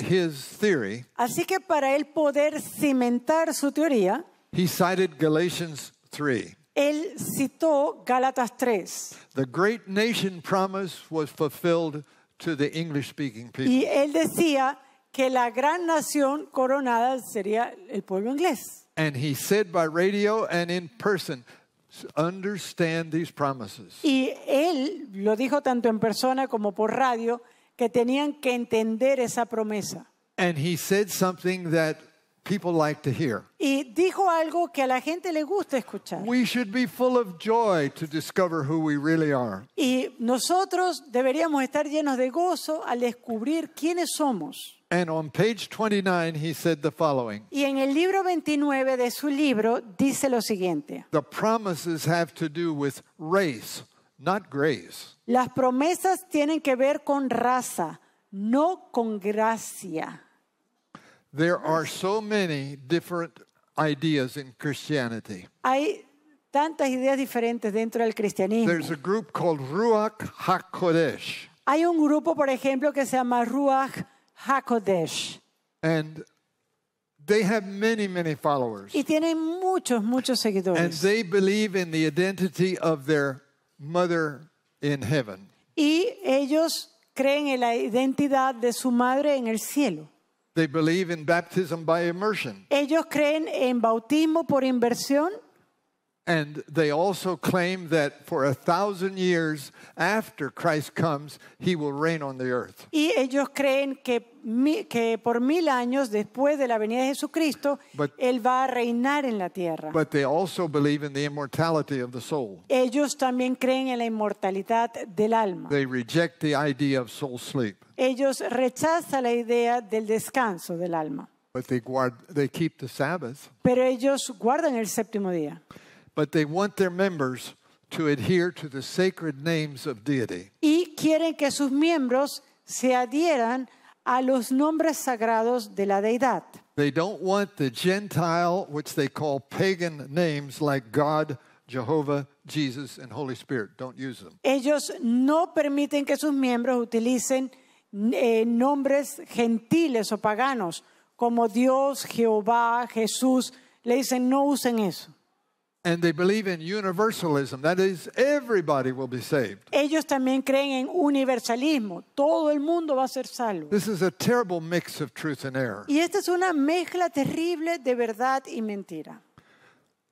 Speaker 1: his theory,
Speaker 2: Así que para él poder cimentar su teoría,
Speaker 1: he cited Galatians 3.
Speaker 2: él citó Gálatas 3.
Speaker 1: The great nation promise was fulfilled to the English speaking people. Y
Speaker 2: él decía que la gran nación coronada sería el pueblo inglés.
Speaker 1: And he said by radio and in person, understand these promises.
Speaker 2: Y él lo dijo tanto en persona como por radio. que tenían que entender esa promesa.
Speaker 1: And he said something that people like to hear.
Speaker 2: Y dijo algo que a la gente le gusta escuchar. We should be full
Speaker 1: of joy to discover who we really are.
Speaker 2: Y nosotros deberíamos estar llenos de gozo al descubrir quiénes somos.
Speaker 1: And on page 29 he said the following.
Speaker 2: Y en el libro 29 de su libro dice lo siguiente.
Speaker 1: The promises have to do with race, not grace.
Speaker 2: Las promesas tienen que ver con raza, no con gracia.
Speaker 1: There are so many different ideas in Christianity.
Speaker 2: Hay tantas ideas diferentes dentro del cristianismo. There's
Speaker 1: a group called Ruach HaKodesh.
Speaker 2: Hay un grupo, por ejemplo, que se llama Ruach HaKodesh. And
Speaker 1: they have many, many followers.
Speaker 2: Y tienen muchos, muchos seguidores. And
Speaker 1: they believe in the identity of their mother in heaven.
Speaker 2: Y ellos creen en la identidad de su madre en el cielo.
Speaker 1: They believe in baptism by
Speaker 2: immersion. Ellos creen en bautismo por inversión.
Speaker 1: And they also claim that for a thousand years after Christ comes, he will reign on the earth.
Speaker 2: Y ellos creen que, que por mil años después de la venida de Jesucristo, but, él va a reinar en la tierra.
Speaker 1: But they also believe in the immortality of the soul.
Speaker 2: Ellos también creen en la inmortalidad del alma.
Speaker 1: They reject the idea of soul sleep.
Speaker 2: Ellos rechazan la idea del descanso del alma.
Speaker 1: But they guard, they keep the Sabbath. Pero
Speaker 2: ellos guardan el séptimo día
Speaker 1: but they want their members to adhere to the sacred names of deity.
Speaker 2: Y quieren que sus miembros se adhieran a los nombres sagrados de la deidad.
Speaker 1: They don't want the Gentile, which they call pagan names like God, Jehovah, Jesus, and Holy Spirit. Don't use them.
Speaker 2: Ellos no permiten que sus miembros utilicen eh, nombres gentiles o paganos como Dios, Jehová, Jesús. Le dicen no usen eso.
Speaker 1: And they believe in universalism, that is, everybody will be saved.
Speaker 2: Ellos también creen en universalismo, todo el mundo va a ser salvo.
Speaker 1: This is a terrible mix of truth and error.
Speaker 2: Y esta es una mezcla terrible de verdad y mentira.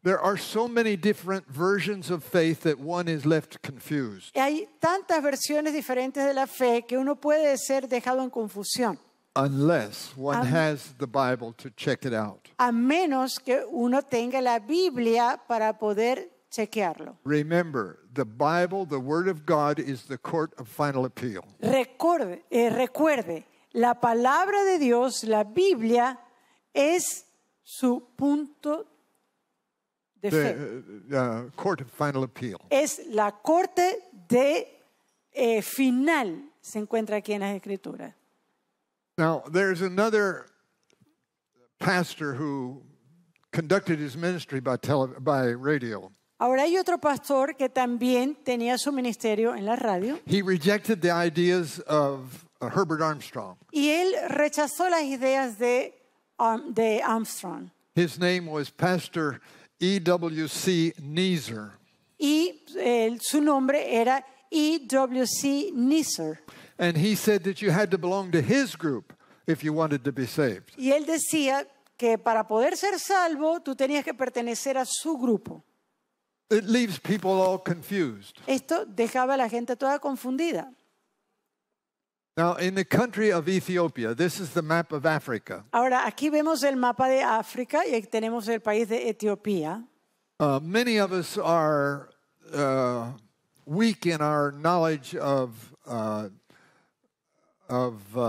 Speaker 1: There are so many different versions of faith that one is left confused.
Speaker 2: Hay tantas versiones diferentes de la fe que uno puede ser dejado en confusión. A menos que uno tenga la Biblia para poder chequearlo.
Speaker 1: Remember, the Bible, the Word of God, is the court of final appeal.
Speaker 2: recuerde, eh, la palabra de Dios, la Biblia, es su punto
Speaker 1: de fe. Uh, uh, court of final appeal.
Speaker 2: Es la corte de eh, final, se encuentra aquí en las Escrituras.
Speaker 1: Now, there's another pastor who conducted his ministry by, tele, by radio.
Speaker 2: Ahora hay otro pastor que también tenía su ministerio en la radio.
Speaker 1: He rejected the ideas of uh, Herbert Armstrong.
Speaker 2: Y él rechazó las ideas de, um, de Armstrong.
Speaker 1: His name was Pastor E.W.C. Neeser.
Speaker 2: Y eh, su nombre era E.W.C. Nisser.
Speaker 1: And he said that you had to belong to his group if you wanted to be saved.
Speaker 2: Y él decía que para poder ser salvo tú tenías que pertenecer a su grupo. It leaves
Speaker 1: people all confused.
Speaker 2: Esto dejaba a la gente toda confundida.
Speaker 1: Now, in the country of Ethiopia, this is the map of Africa.
Speaker 2: Ahora aquí vemos el mapa de África y tenemos el país de Etiopía.
Speaker 1: Uh, many of us are uh, weak in our knowledge of, uh, of uh,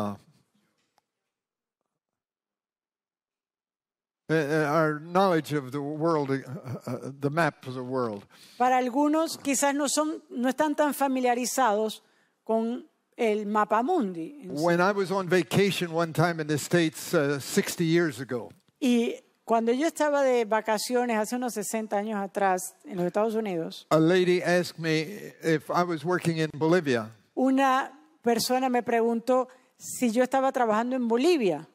Speaker 1: uh, uh our knowledge of the world, uh, uh, the map of the world.
Speaker 2: Para algunos quizás no, son, no están tan familiarizados con el mapa mundi.
Speaker 1: When I was on vacation one time in the States 60 years ago.
Speaker 2: Y Cuando yo estaba de vacaciones hace unos 60 años atrás en los Estados Unidos,
Speaker 1: a lady asked me if I was working in Bolivia.
Speaker 2: una persona me preguntó si yo estaba trabajando en Bolivia.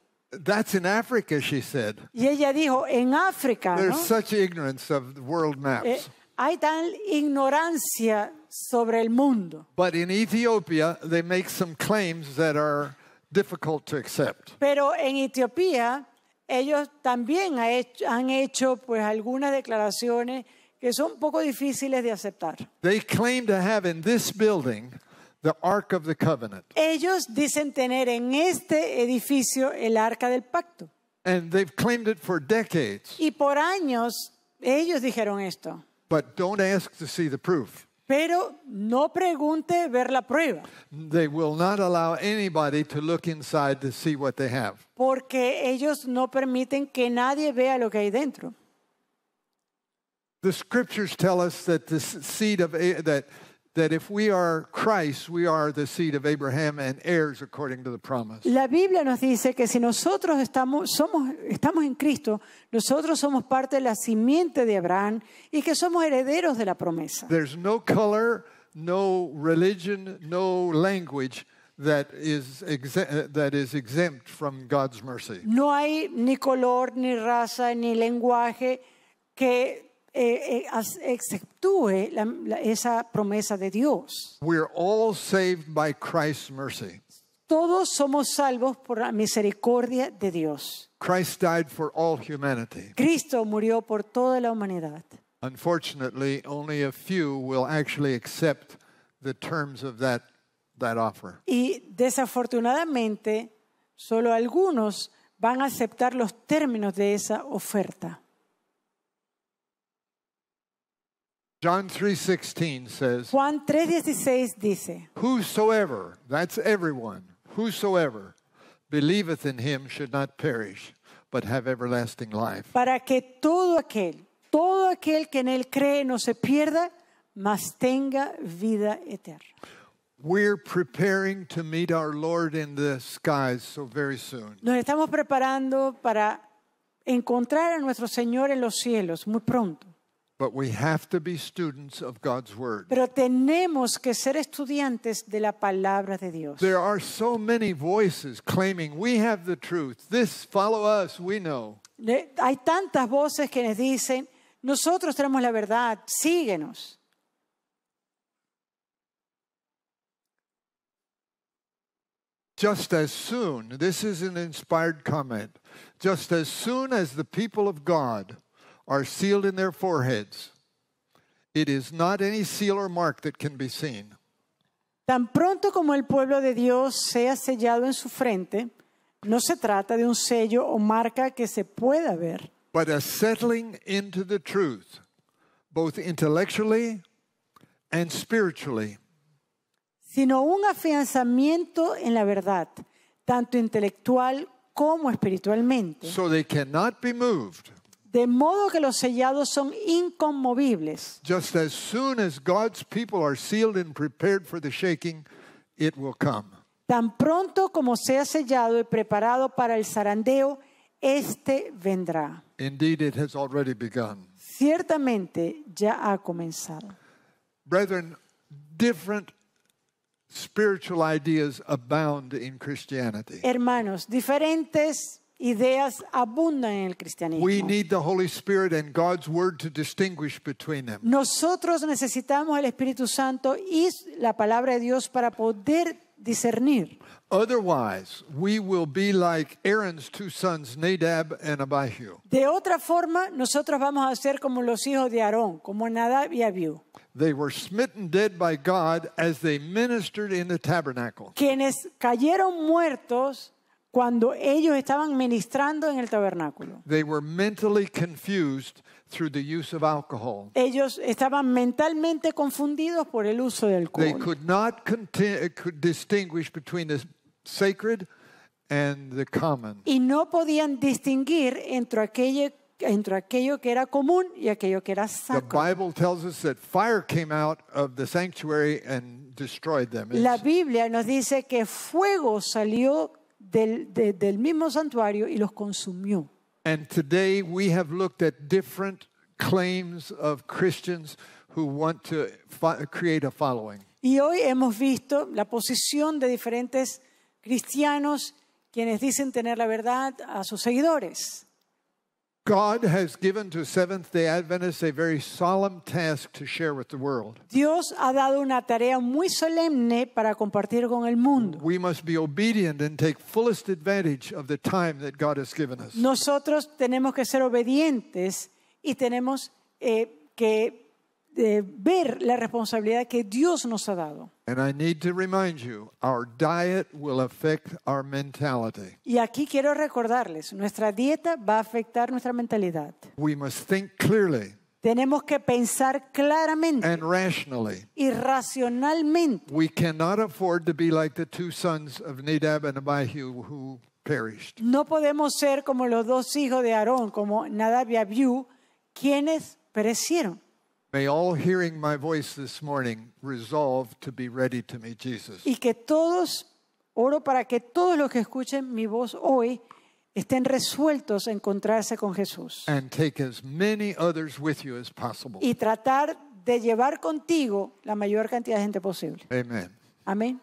Speaker 1: That's in Africa, she said.
Speaker 2: Y ella dijo, en África. There's
Speaker 1: ¿no? such ignorance of the world maps. Eh,
Speaker 2: hay tal ignorancia sobre el mundo.
Speaker 1: But in Ethiopia, they make some claims that are difficult to accept.
Speaker 2: Pero en Etiopía ellos también han hecho pues algunas declaraciones que son un poco difíciles de aceptar. Ellos dicen tener en este edificio el Arca del Pacto. Y por años ellos dijeron esto. Pero no pero no pregunte ver la prueba.
Speaker 1: They will not allow anybody to look inside to see what they have.
Speaker 2: Porque ellos no permiten que nadie vea lo que hay dentro.
Speaker 1: The scriptures tell us that the seed of that la
Speaker 2: Biblia nos dice que si nosotros estamos, somos, estamos en Cristo, nosotros somos parte de la simiente de Abraham y que somos herederos de la promesa.
Speaker 1: There's no color, no religion, no language that is exempt from God's mercy.
Speaker 2: No hay ni color, ni raza, ni lenguaje que eh, eh exceptúe esa promesa de Dios. Todos somos salvos por la misericordia de Dios. Cristo murió por toda la humanidad.
Speaker 1: Unfortunately, a few will actually accept the terms of that offer.
Speaker 2: Y desafortunadamente, solo algunos van a aceptar los términos de esa oferta.
Speaker 1: John 3:16 says Juan
Speaker 2: 3:16 dice
Speaker 1: Whosoever that's everyone whosoever believeth in him should not perish but have everlasting life
Speaker 2: Para que todo aquel todo aquel que en él cree no se pierda mas tenga vida eterna
Speaker 1: We're preparing to meet our Lord in the skies so very soon.
Speaker 2: Nos estamos preparando para encontrar a nuestro Señor en los cielos muy pronto. But we have to be students of God's word. Pero tenemos que ser estudiantes de la palabra de Dios. There are
Speaker 1: so many voices claiming we have the truth. This follow us, we know.
Speaker 2: Hay tantas voces que nos dicen, nosotros tenemos la verdad, síguenos.
Speaker 1: Just as soon, this is an inspired comment. Just as soon as the people of God are sealed in their foreheads. It is not any seal or mark that can be seen.
Speaker 2: Tan pronto como el pueblo de Dios sea sellado en su frente, no se trata de un sello o marca que se pueda ver.
Speaker 1: But a settling into the truth, both intellectually and spiritually.
Speaker 2: Sino un afianzamiento en la verdad, tanto intelectual como espiritualmente.
Speaker 1: So they cannot be moved.
Speaker 2: De modo que los sellados son inconmovibles.
Speaker 1: Just as soon as God's people are sealed and prepared for the shaking, it will come.
Speaker 2: Tan pronto como sea sellado y preparado para el zarandeo, este vendrá.
Speaker 1: Indeed, it has already begun.
Speaker 2: Ciertamente ya ha comenzado.
Speaker 1: Brethren, different spiritual ideas abound in Christianity.
Speaker 2: Hermanos, diferentes ideas abundan en el cristianismo. We need
Speaker 1: the Holy Spirit and God's word to distinguish between them.
Speaker 2: Nosotros necesitamos el Espíritu Santo y la palabra de Dios para poder discernir.
Speaker 1: Otherwise, we will be like Aaron's two sons, Nadab and Abihu.
Speaker 2: De otra forma, nosotros vamos a ser como los hijos de Aarón, como Nadab y Abihu.
Speaker 1: They were smitten dead by God as they ministered in the tabernacle.
Speaker 2: Quienes cayeron muertos cuando ellos estaban ministrando en el tabernáculo. Ellos estaban mentalmente confundidos por el uso del alcohol. Y no podían distinguir entre aquello entre aquello que era común y aquello que era sacro. La Biblia nos dice que fuego salió del, mismo santuario y los consumió. Y hoy hemos visto la posición de diferentes cristianos quienes dicen tener la verdad a sus seguidores.
Speaker 1: God has given to Seventh day Adventists a very solemn task to share with the world.
Speaker 2: Dios ha dado una tarea muy solemne para compartir con el mundo. We must
Speaker 1: be obedient and take fullest advantage of the time that God has given us.
Speaker 2: Nosotros tenemos que ser obedientes y tenemos eh, que de ver la responsabilidad que Dios nos ha dado. Y aquí quiero recordarles, nuestra dieta va a afectar nuestra mentalidad. Tenemos que pensar claramente y racionalmente. No podemos ser como los dos hijos de Aarón, como Nadab y Abihu, quienes perecieron.
Speaker 1: May all hearing my voice this morning resolve to be ready to meet Jesus.
Speaker 2: Y que todos, oro para que todos los que escuchen mi voz hoy estén resueltos a encontrarse con Jesús.
Speaker 1: And take as many others with you as possible. Y
Speaker 2: tratar de llevar contigo la mayor cantidad de gente posible. Amén.